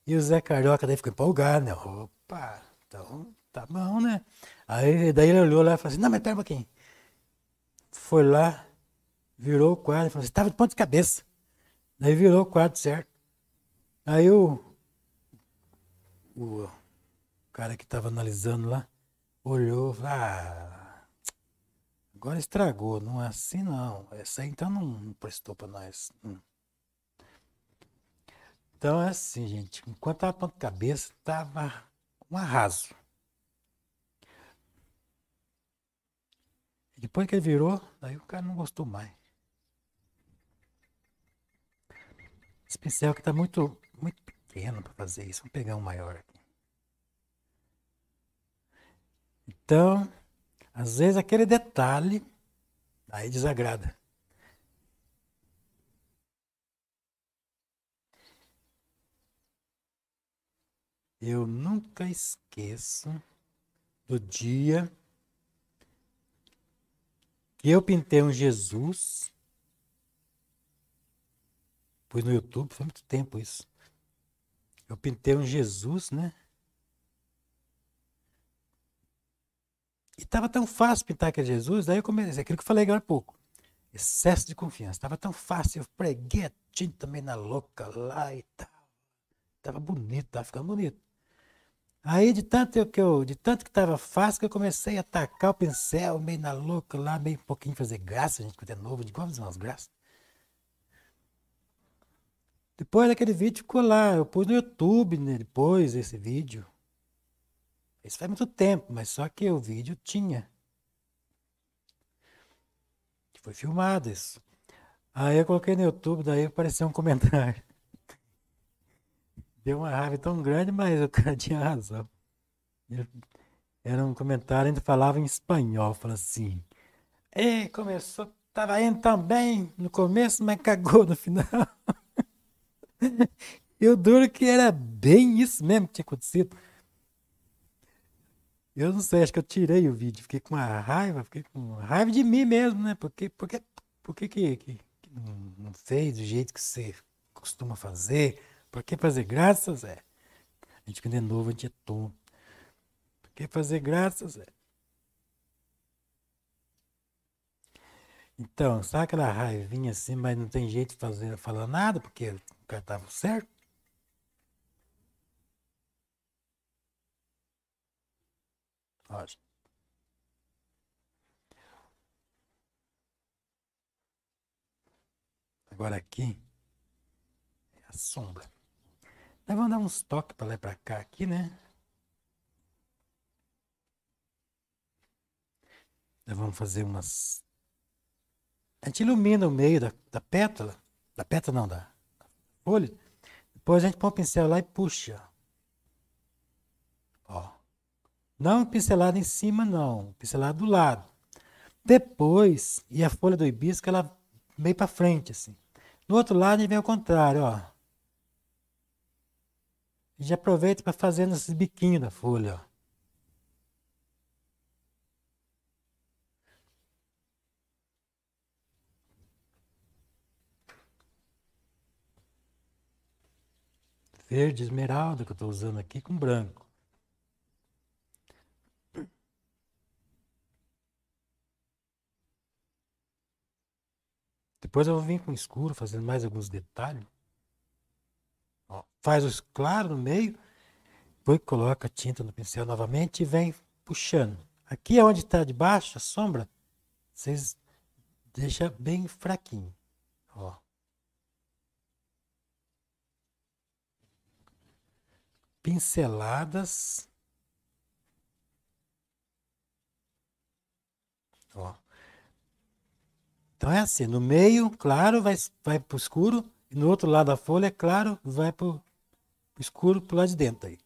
e o Zé Carioca daí ficou empolgado, né? Opa, então tá bom, né? Aí daí ele olhou lá e falou assim, não, mas pera um Foi lá, virou o quadro e falou assim, tava de ponta de cabeça. Daí virou o quadro, certo? Aí o, o cara que tava analisando lá, olhou e falou, ah, agora estragou, não é assim não. Essa aí então não prestou para nós. Hum. Então é assim, gente. Enquanto ponto de cabeça tava um arraso. E depois que ele virou, daí o cara não gostou mais. Esse pincel aqui tá muito, muito pequeno para fazer isso. Vamos pegar um maior aqui. Então, às vezes aquele detalhe aí desagrada. Eu nunca esqueço do dia que eu pintei um Jesus. Pus no YouTube, foi muito tempo isso. Eu pintei um Jesus, né? E estava tão fácil pintar aquele Jesus, daí eu comecei, é aquilo que eu falei agora há pouco. Excesso de confiança. Estava tão fácil, eu preguei a tinta meio na louca lá e tal. Estava bonito, estava ficando bonito. Aí de tanto que eu, de tanto que estava fácil, que eu comecei a atacar o pincel meio na louca lá, meio um pouquinho fazer graça, gente, quando é novo, de igual umas graças. Depois daquele vídeo ficou lá, eu pus no YouTube né, depois esse vídeo. Isso faz muito tempo, mas só que o vídeo tinha. Foi filmado isso. Aí eu coloquei no YouTube, daí apareceu um comentário. Deu uma raiva tão grande, mas o cara tinha razão. Era um comentário, ainda falava em espanhol, falava assim. E começou, tava indo tão bem no começo, mas cagou no final. eu duro que era bem isso mesmo que tinha acontecido. Eu não sei, acho que eu tirei o vídeo, fiquei com uma raiva, fiquei com raiva de mim mesmo, né? Porque, porque, porque que, que, que não, não fez do jeito que você costuma fazer? Por que fazer graças, é? A gente quando é novo, a gente é tonto. Por que fazer graças, é? Então, sabe aquela raivinha assim, mas não tem jeito de fazer, falar nada, porque o cara estava certo? Olha. Agora aqui é a sombra. Nós vamos dar uns toques para lá e para cá aqui, né? Nós vamos fazer umas... A gente ilumina o meio da, da pétala, da pétala não, da, da folha. Depois a gente põe o pincel lá e puxa, não pincelada em cima, não. Pincelada do lado. Depois, e a folha do hibisco, ela meio para frente, assim. Do outro lado, ele vem ao contrário, ó. Já aproveita para fazer esses biquinhos da folha, ó. Verde esmeralda que eu estou usando aqui com branco. Depois eu vou vir com escuro, fazendo mais alguns detalhes. Ó, faz o claro no meio, depois coloca a tinta no pincel novamente e vem puxando. Aqui é onde está de baixo a sombra, vocês deixa bem fraquinho. Ó. Pinceladas. Ó. Então é assim, no meio, claro, vai, vai para o escuro, e no outro lado da folha, é claro, vai para o escuro, para o lado de dentro aí.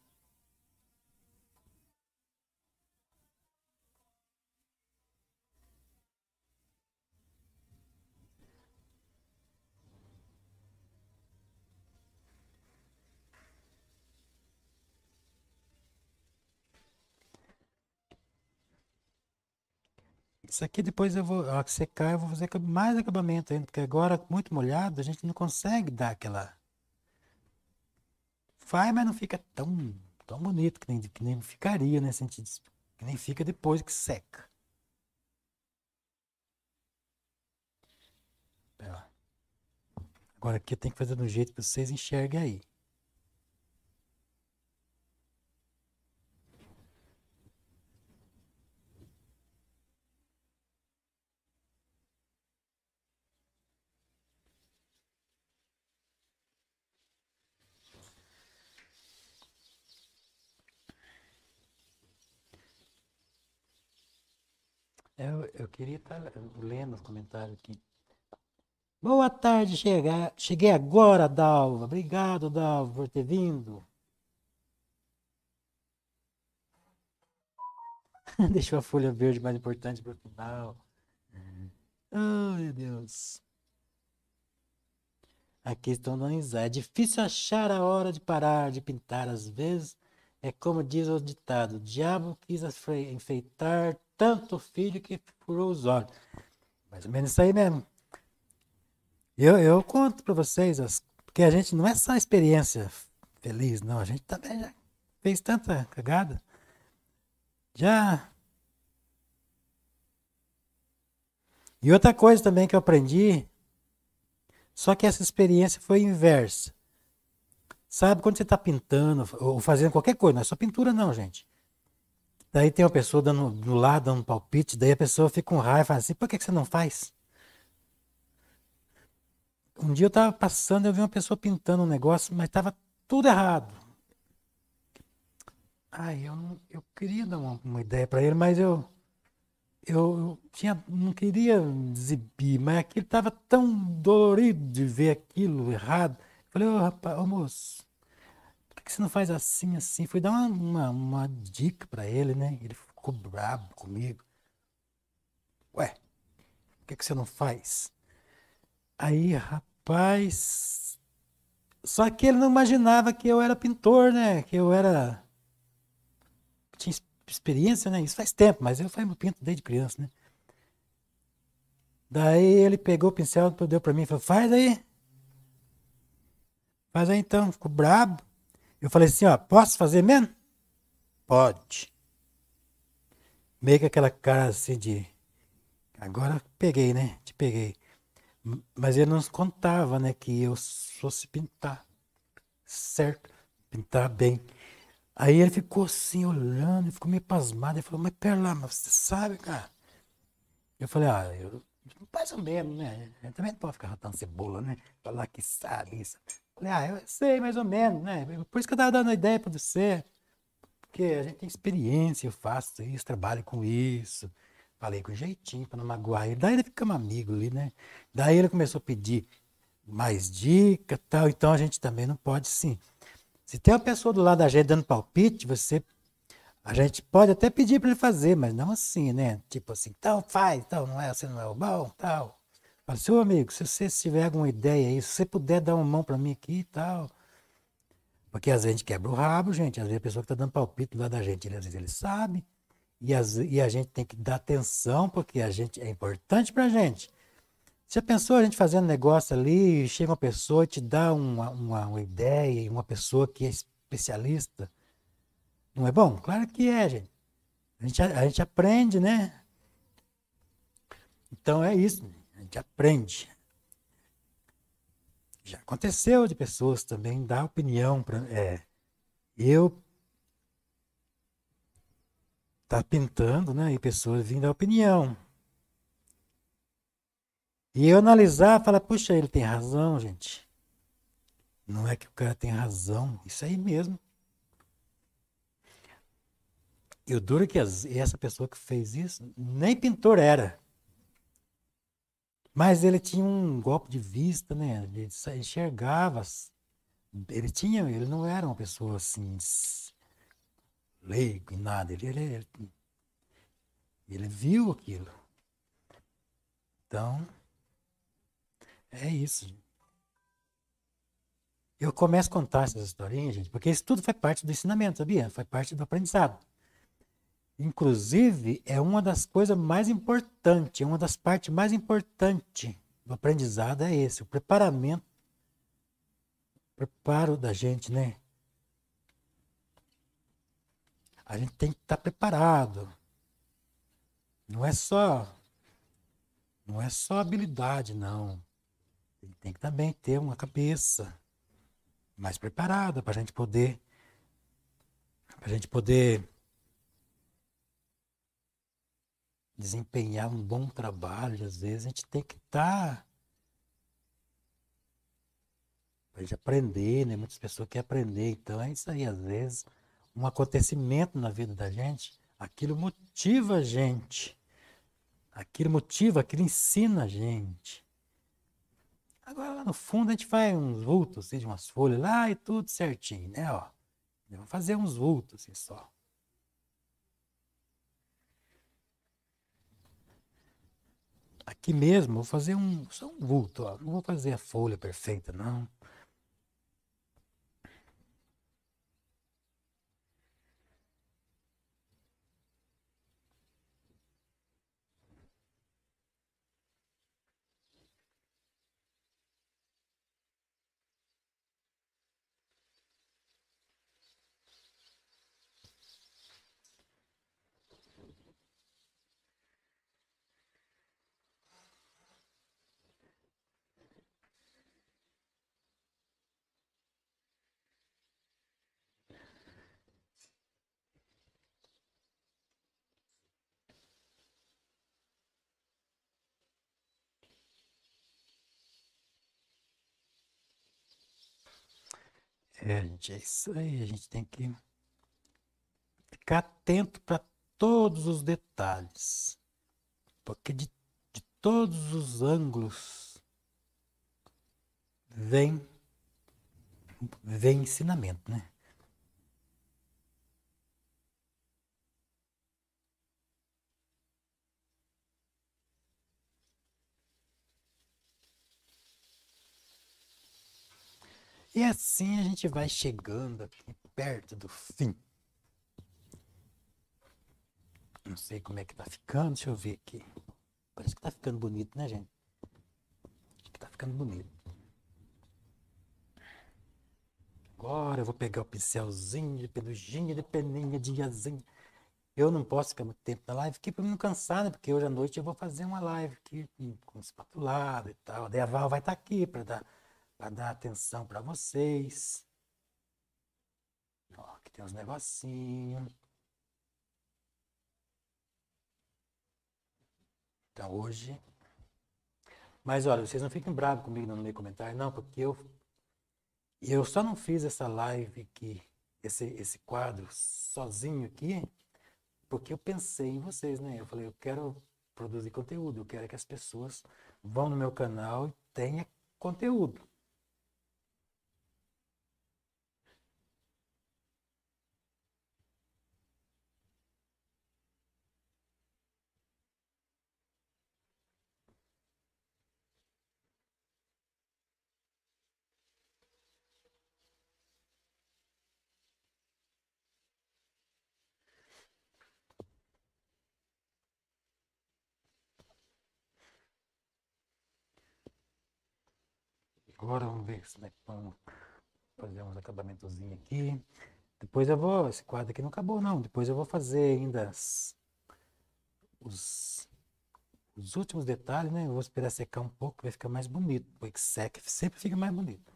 Isso aqui depois eu vou, secar, eu vou fazer mais acabamento ainda, porque agora muito molhado a gente não consegue dar aquela... Faz, mas não fica tão, tão bonito que nem, que nem ficaria, né? Sentido, que nem fica depois que seca. Agora aqui eu tenho que fazer de um jeito que vocês enxerguem aí. Queria estar tá lendo os comentários aqui. Boa tarde, cheguei agora, Dalva. Obrigado, Dalva, por ter vindo. Deixou a folha verde mais importante para o final. Oh, meu Deus. A questão não analisar. É difícil achar a hora de parar de pintar. Às vezes, é como diz o ditado: o diabo quis enfeitar tanto filho que furou os olhos. Mais ou menos isso aí mesmo. Eu, eu conto para vocês, as, porque a gente não é só experiência feliz, não. A gente também já fez tanta cagada. Já. E outra coisa também que eu aprendi, só que essa experiência foi inversa. Sabe quando você está pintando ou fazendo qualquer coisa, não é só pintura, não, gente. Daí tem uma pessoa dando, do lado dando um palpite, daí a pessoa fica com raiva e fala assim: por que, que você não faz? Um dia eu estava passando, eu vi uma pessoa pintando um negócio, mas estava tudo errado. aí eu, eu queria dar uma, uma ideia para ele, mas eu, eu tinha, não queria exibir, mas aquilo estava tão dolorido de ver aquilo errado. Eu falei, ô oh, rapaz, ô oh, moço, que você não faz assim, assim? Fui dar uma, uma, uma dica para ele, né? Ele ficou brabo comigo. Ué, o que, é que você não faz? Aí, rapaz. Só que ele não imaginava que eu era pintor, né? Que eu era. Tinha experiência, né? Isso faz tempo, mas eu faço pinto desde criança, né? Daí ele pegou o pincel, deu para mim e falou: faz aí. Faz aí então, ficou brabo. Eu falei assim, ó, posso fazer mesmo? Pode. Meio que aquela cara assim de. Agora peguei, né? Te peguei. Mas ele não contava, né? Que eu fosse pintar. Certo? Pintar bem. Aí ele ficou assim, olhando, ele ficou meio pasmado. Ele falou, mas pera lá, mas você sabe, cara? Eu falei, ah, eu mais ou menos, né? Eu também não pode ficar rotando cebola, né? Falar que sabe isso. Ah, eu sei mais ou menos, né? Por isso que eu estava dando a ideia para você. Porque a gente tem experiência, eu faço isso, trabalho com isso. Falei com jeitinho para não magoar ele. Daí ele ficamos amigos ali, né? Daí ele começou a pedir mais dica tal. Então a gente também não pode sim. Se tem uma pessoa do lado da gente dando palpite, você. A gente pode até pedir para ele fazer, mas não assim, né? Tipo assim, então faz, então não é, você assim, não é o bom, tal seu amigo, se você tiver alguma ideia aí, se você puder dar uma mão para mim aqui e tal. Porque às vezes a gente quebra o rabo, gente. Às vezes a pessoa que está dando palpite lá da gente, ele, às vezes ele sabe. E, as, e, a gente tem que dar atenção, porque a gente é importante para a gente. Já pensou a gente fazendo negócio ali, chega uma pessoa e te dá uma, uma, uma ideia, uma pessoa que é especialista? Não é bom? Claro que é, gente. A gente, a, a gente aprende, né? Então é isso gente aprende. Já aconteceu de pessoas também dar opinião para. É, eu tá pintando, né? E pessoas vindo dar opinião. E eu analisar, falar, puxa, ele tem razão, gente. Não é que o cara tem razão, isso aí mesmo. E o duro é que essa pessoa que fez isso, nem pintor era. Mas ele tinha um golpe de vista, né? Ele enxergava. Ele tinha, ele não era uma pessoa assim leigo em nada. Ele, ele, ele, ele viu aquilo. Então, é isso. Eu começo a contar essas historinhas, gente, porque isso tudo faz parte do ensinamento, sabia? Faz parte do aprendizado. Inclusive, é uma das coisas mais importantes, é uma das partes mais importantes do aprendizado é esse, o preparamento, o preparo da gente, né? A gente tem que estar tá preparado. Não é só não é só habilidade, não. Tem que também ter uma cabeça mais preparada para a gente poder para a gente poder desempenhar um bom trabalho, às vezes a gente tem que estar. Tá... gente aprender, né? Muitas pessoas querem aprender. Então é isso aí, às vezes, um acontecimento na vida da gente, aquilo motiva a gente. Aquilo motiva, aquilo ensina a gente. Agora lá no fundo a gente faz uns vultos, assim, de umas folhas lá e tudo certinho, né? Ó, vamos fazer uns vultos assim só. aqui mesmo, vou fazer um. Só um vulto, ó. Não vou fazer a folha perfeita, não. É, gente, é isso aí. A gente tem que ficar atento para todos os detalhes, porque de, de todos os ângulos vem, vem ensinamento, né? E assim a gente vai chegando aqui perto do fim. Não sei como é que tá ficando, deixa eu ver aqui. Parece que tá ficando bonito, né, gente? Acho que tá ficando bonito. Agora eu vou pegar o pincelzinho, de pelujinha, de peninha, de iazinho. Eu não posso ficar muito tempo na live aqui pra mim não cansar, né? Porque hoje à noite eu vou fazer uma live aqui com espatulado e tal. Daí a Val vai estar tá aqui para dar para dar atenção para vocês. Ó, aqui tem uns negocinhos. Então hoje. Mas olha, vocês não fiquem bravos comigo não, no meu comentário, não, porque eu, eu só não fiz essa live aqui, esse, esse quadro sozinho aqui, porque eu pensei em vocês, né? Eu falei, eu quero produzir conteúdo, eu quero que as pessoas vão no meu canal e tenha conteúdo. Agora vamos ver se né, vamos fazer uns acabamentozinho aqui. Depois eu vou. Esse quadro aqui não acabou, não. Depois eu vou fazer ainda as, os, os últimos detalhes, né? Eu vou esperar secar um pouco, vai ficar mais bonito. porque que seca, sempre fica mais bonito.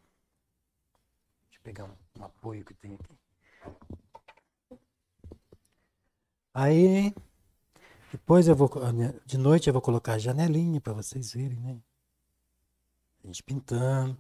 Deixa eu pegar um, um apoio que tem aqui. Aí, depois eu vou. De noite eu vou colocar a janelinha para vocês verem, né? A gente pintando.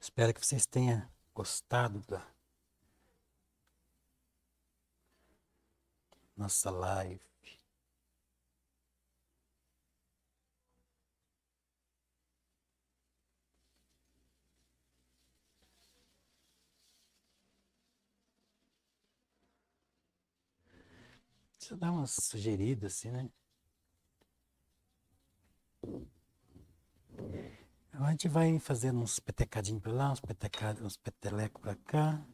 Espero que vocês tenham gostado da nossa live. Deixa eu dar uma sugerida assim, né? Então a gente vai fazendo uns petecadinhos para lá, uns, petecadinhos uns petelecos para cá.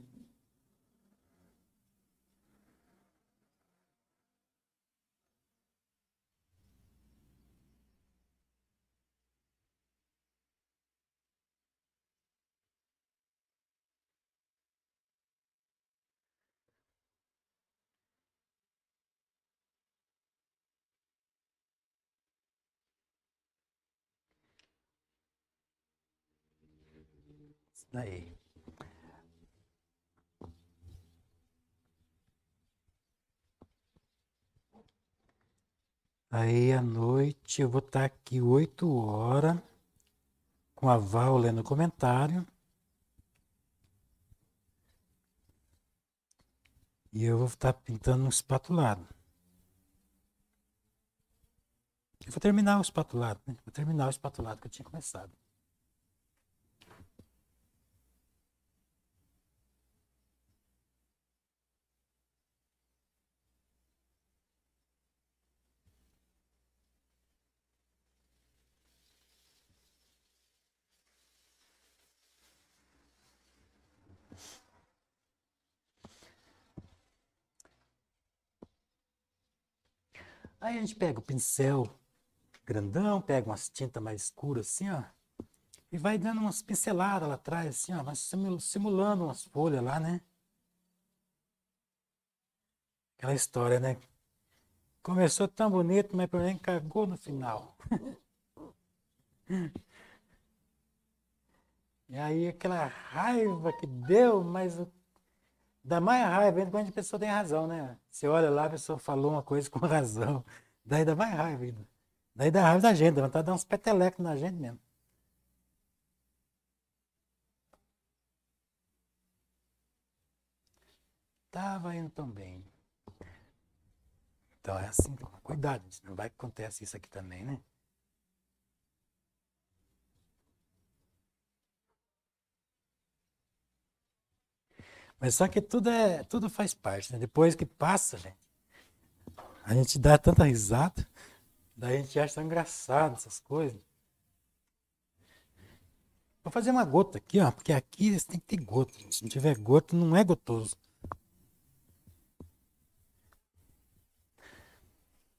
Aí. Aí à noite eu vou estar aqui 8 horas com a Val lendo o comentário. E eu vou estar pintando um espatulado. Eu vou terminar o espatulado, né? Vou terminar o espatulado que eu tinha começado. Aí a gente pega o pincel grandão, pega umas tintas mais escuras assim, ó. E vai dando umas pinceladas lá atrás, assim, ó. Vai simulando umas folhas lá, né? Aquela história, né? Começou tão bonito, mas porém cagou no final. e aí aquela raiva que deu, mas o Dá mais raiva quando a pessoa tem razão, né? Você olha lá, a pessoa falou uma coisa com razão. Daí dá mais raiva ainda. Daí dá raiva da gente, dá vontade de dar uns petelecos na gente mesmo. Estava indo tão bem. Então é assim, cuidado, não vai que acontece isso aqui também, né? Mas só que tudo é, tudo faz parte, né? Depois que passa, gente, né? a gente dá tanta risada, daí a gente acha engraçado essas coisas. Vou fazer uma gota aqui, ó, porque aqui tem que ter gota. Se não tiver gota, não é gotoso.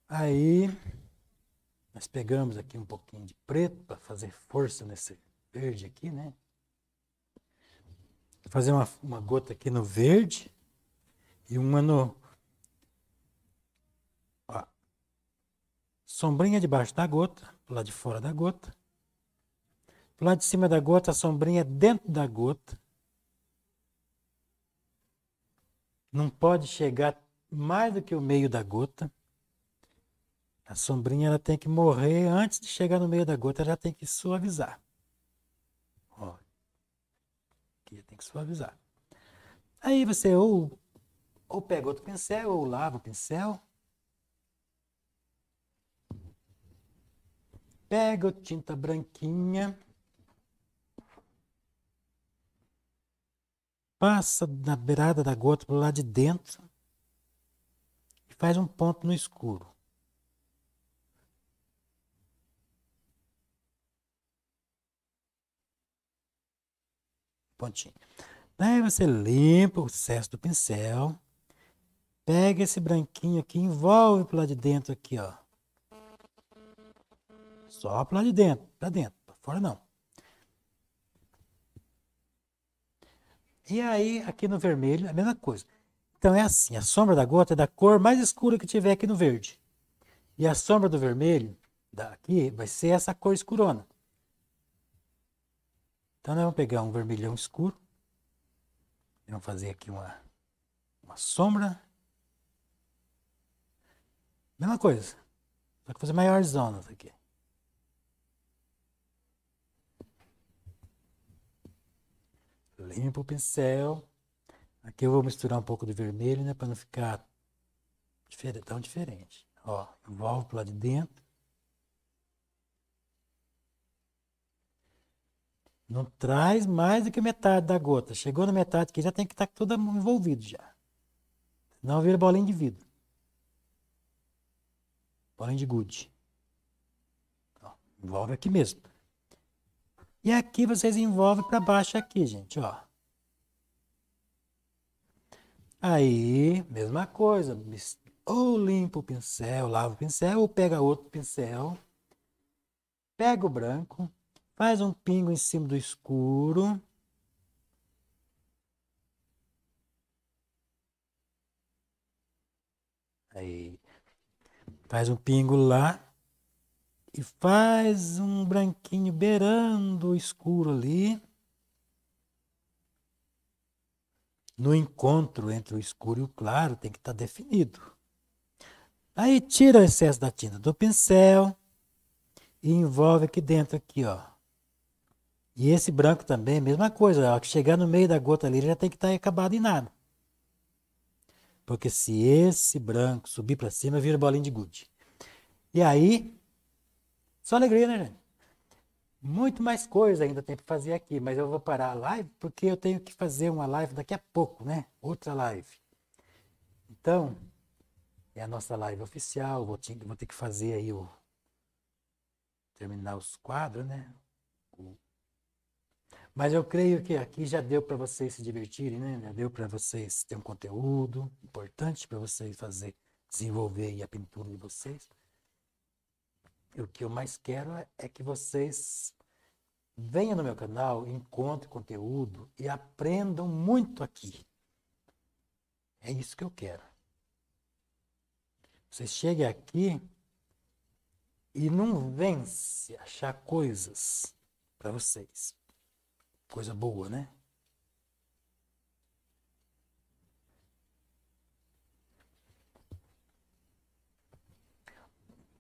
Aí nós pegamos aqui um pouquinho de preto para fazer força nesse verde aqui, né? fazer uma, uma gota aqui no verde e uma no. Ó, sombrinha debaixo da gota, do lado de fora da gota. Do lado de cima da gota, a sombrinha dentro da gota. Não pode chegar mais do que o meio da gota. A sombrinha ela tem que morrer antes de chegar no meio da gota, ela já tem que suavizar. tem que suavizar. Aí você ou, ou pega outro pincel, ou lava o pincel. Pega a tinta branquinha. Passa na beirada da gota, pro lado de dentro. E faz um ponto no escuro. pontinho. Daí você limpa o excesso do pincel, pega esse branquinho aqui, envolve para lá de dentro aqui, ó. Só para lá de dentro, para dentro, para fora não. E aí, aqui no vermelho, a mesma coisa. Então é assim, a sombra da gota é da cor mais escura que tiver aqui no verde. E a sombra do vermelho, daqui, vai ser essa cor escurona. Então nós vamos pegar um vermelhão escuro. Vamos fazer aqui uma, uma sombra. Mesma coisa. Só que fazer maiores zonas aqui. Limpo o pincel. Aqui eu vou misturar um pouco de vermelho, né? Para não ficar tão diferente. Ó, envolve pro lado de dentro. Não traz mais do que metade da gota. Chegou na metade que já tem que estar tá tudo envolvido já. Não vira bolinha de vidro. Bolinha de gude. Então, envolve aqui mesmo. E aqui vocês envolvem para baixo aqui, gente, ó. Aí, mesma coisa. Ou limpa o pincel, lava o pincel, ou pega outro pincel. Pega o branco, Faz um pingo em cima do escuro. Aí. Faz um pingo lá. E faz um branquinho beirando o escuro ali. No encontro entre o escuro e o claro tem que estar tá definido. Aí tira o excesso da tinta do pincel e envolve aqui dentro aqui, ó. E esse branco também, é mesma coisa, ó, chegar no meio da gota ali, ele já tem que estar tá acabado em nada. Porque se esse branco subir para cima, vira bolinha de gude. E aí, só alegria, né, gente? Muito mais coisa ainda tem para fazer aqui, mas eu vou parar a live porque eu tenho que fazer uma live daqui a pouco, né? Outra live. Então, é a nossa live oficial. Vou ter, vou ter que fazer aí o. Terminar os quadros, né? Mas eu creio que aqui já deu para vocês se divertirem, né? Já deu para vocês ter um conteúdo importante para vocês fazer, desenvolver a pintura de vocês. E o que eu mais quero é, é que vocês venham no meu canal, encontrem conteúdo e aprendam muito aqui. É isso que eu quero. Você chega aqui e não vence achar coisas para vocês. Coisa boa, né?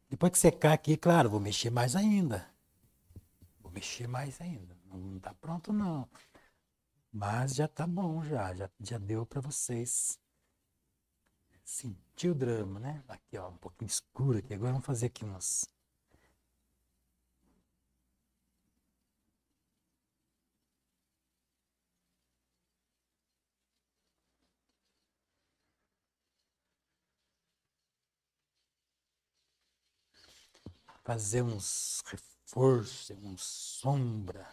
Depois que secar aqui, claro, vou mexer mais ainda. Vou mexer mais ainda. Não está pronto, não. Mas já tá bom, já. Já, já deu para vocês sentir o drama, né? Aqui, ó, um pouquinho escuro aqui. Agora vamos fazer aqui umas fazer uns reforços, uns sombra.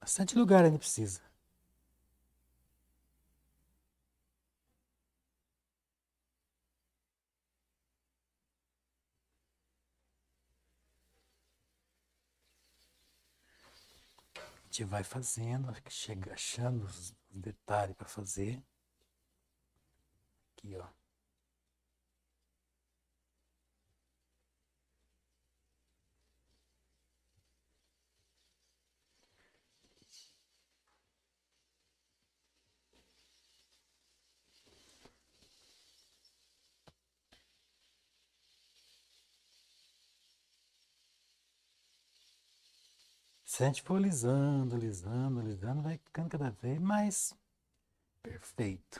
Bastante lugar ainda precisa. A gente vai fazendo, chega achando os detalhe para fazer. Aqui, ó. Se tipo a gente for lisando, lisando, lisando, vai ficando cada vez mais perfeito.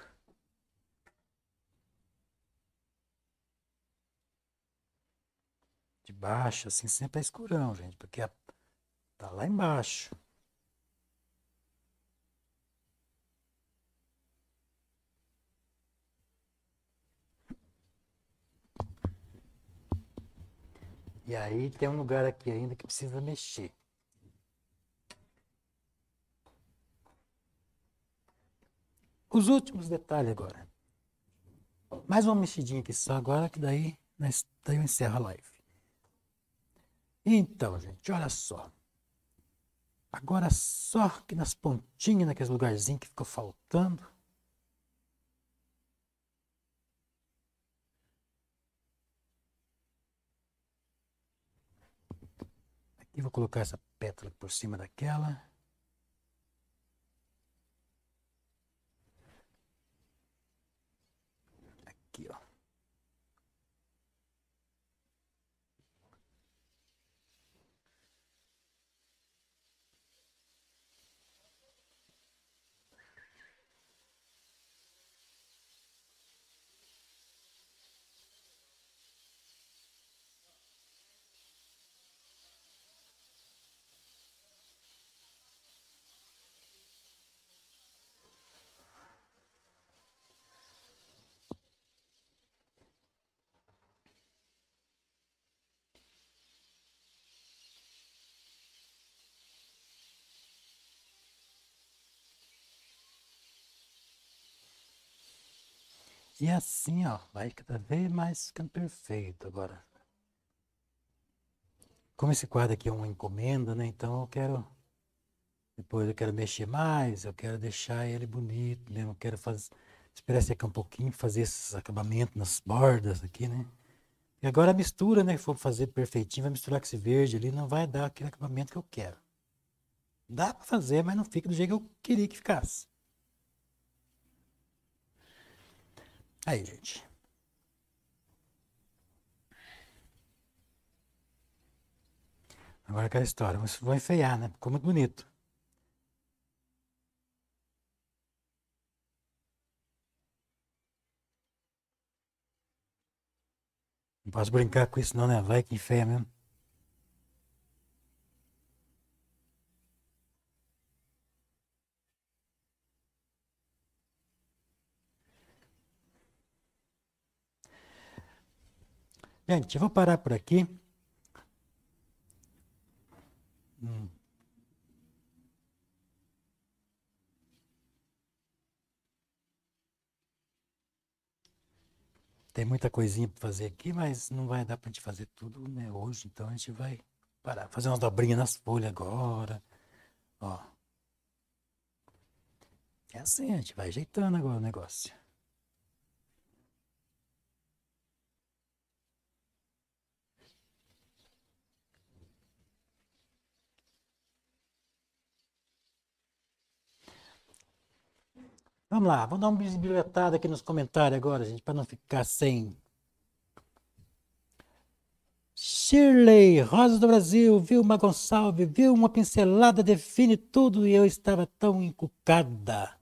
De baixo, assim, sempre é escurão, gente, porque a, tá lá embaixo. E aí tem um lugar aqui ainda que precisa mexer. Os últimos detalhes agora. Mais uma mexidinha aqui só agora, que daí, daí eu encerro a live. Então, gente, olha só. Agora só que nas pontinhas, naqueles lugarzinhos que ficou faltando. Aqui vou colocar essa pétala por cima daquela. Gear. E assim, ó, vai cada vez mais ficando perfeito agora. Como esse quadro aqui é uma encomenda, né? Então eu quero. Depois eu quero mexer mais, eu quero deixar ele bonito mesmo, eu quero fazer. Esperar secar um pouquinho, fazer esses acabamentos nas bordas aqui, né? E agora a mistura, né? For fazer perfeitinho, vai misturar com esse verde ali, não vai dar aquele acabamento que eu quero. Dá para fazer, mas não fica do jeito que eu queria que ficasse. Aí, gente. Agora aquela história. Vou enfeiar, né? Ficou muito bonito. Não posso brincar com isso não, né? Vai que enfeia mesmo. Gente, eu vou parar por aqui. Hum. Tem muita coisinha para fazer aqui, mas não vai dar para a gente fazer tudo né, hoje, então a gente vai parar. Fazer uma dobrinha nas folhas agora. Ó. É assim, a gente vai ajeitando agora o negócio. Vamos lá, vamos dar uma bisbilhetada aqui nos comentários agora, gente, para não ficar sem. Shirley, Rosa do Brasil, Vilma Gonçalves, viu uma pincelada, define tudo e eu estava tão encucada.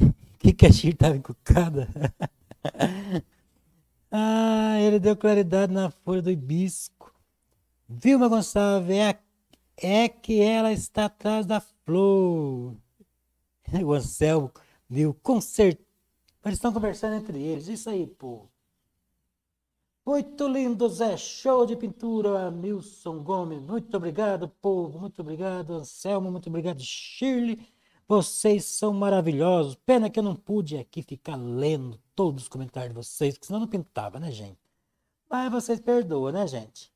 O que, que a Shirley estava encucada? ah, ele deu claridade na folha do hibisco. Vilma Gonçalves, é, é que ela está atrás da flor. o Anselmo viu, com certeza. Eles estão conversando entre eles. Isso aí, pô. Muito lindo, Zé. Show de pintura, Milson Gomes. Muito obrigado, povo. Muito obrigado, Anselmo. Muito obrigado, Shirley. Vocês são maravilhosos. Pena que eu não pude aqui ficar lendo todos os comentários de vocês, porque senão não pintava, né, gente? Mas vocês perdoam, né, gente?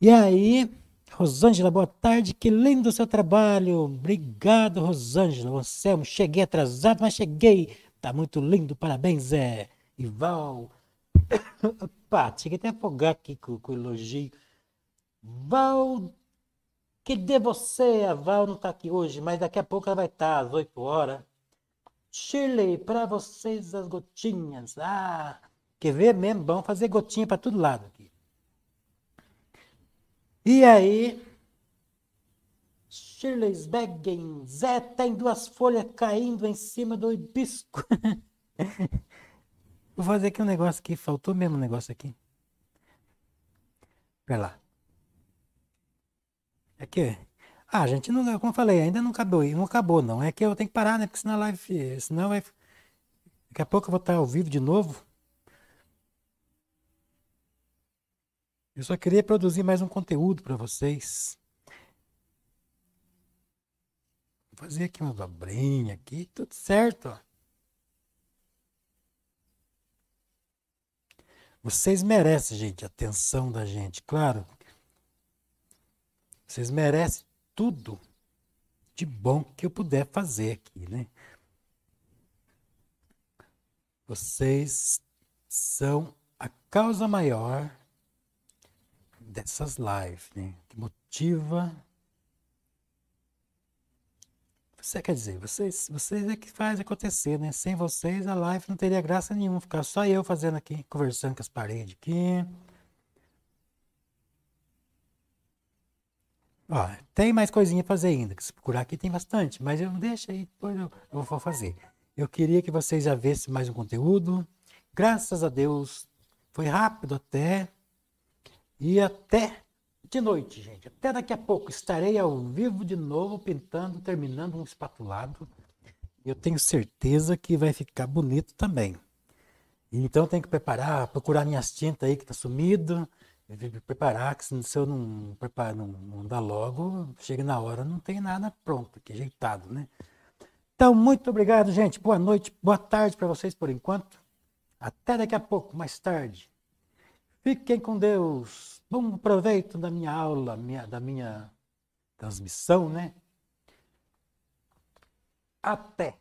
E aí, Rosângela, boa tarde, que lindo o seu trabalho. Obrigado, Rosângela. Anselmo, é cheguei atrasado, mas cheguei. Tá muito lindo, parabéns, Zé. Ival. Opa, cheguei até a afogar aqui com, com o elogio. Val, que de você, a Val não tá aqui hoje, mas daqui a pouco ela vai estar, tá, às 8 horas. Shirley, para vocês as gotinhas. Ah, quer ver mesmo? Bom fazer gotinha para todo lado. E aí, Schillesbergen, Zé tem duas folhas caindo em cima do hibisco. Vou fazer aqui um negócio aqui, faltou mesmo um negócio aqui. Vai lá. Aqui. É ah, gente, não, como eu falei, ainda não acabou, não acabou não. É que eu tenho que parar, né? Porque senão a live, senão vai... Daqui a pouco eu vou estar ao vivo de novo. Eu só queria produzir mais um conteúdo para vocês. Vou fazer aqui uma dobrinha aqui, tudo certo. Vocês merecem, gente, a atenção da gente, claro. Vocês merecem tudo de bom que eu puder fazer aqui, né? Vocês são a causa maior dessas lives, né? Que motiva. Você quer dizer, vocês, vocês é que faz acontecer, né? Sem vocês a live não teria graça nenhuma, ficar só eu fazendo aqui, conversando com as paredes aqui. Ó, tem mais coisinha a fazer ainda, que se procurar aqui tem bastante, mas eu não deixo aí, depois eu, eu vou fazer. Eu queria que vocês já vissem mais um conteúdo. Graças a Deus, foi rápido até, e até de noite, gente. Até daqui a pouco estarei ao vivo de novo, pintando, terminando um espatulado. Eu tenho certeza que vai ficar bonito também. Então tenho que preparar, procurar minhas tintas aí que tá sumido, preparar, que se eu não preparar, não, não dá logo, chega na hora, não tem nada pronto, que é ajeitado, né? Então, muito obrigado, gente. Boa noite, boa tarde para vocês por enquanto. Até daqui a pouco, mais tarde. Fiquem com Deus. Bom proveito da minha aula, minha, da minha transmissão, né? Até!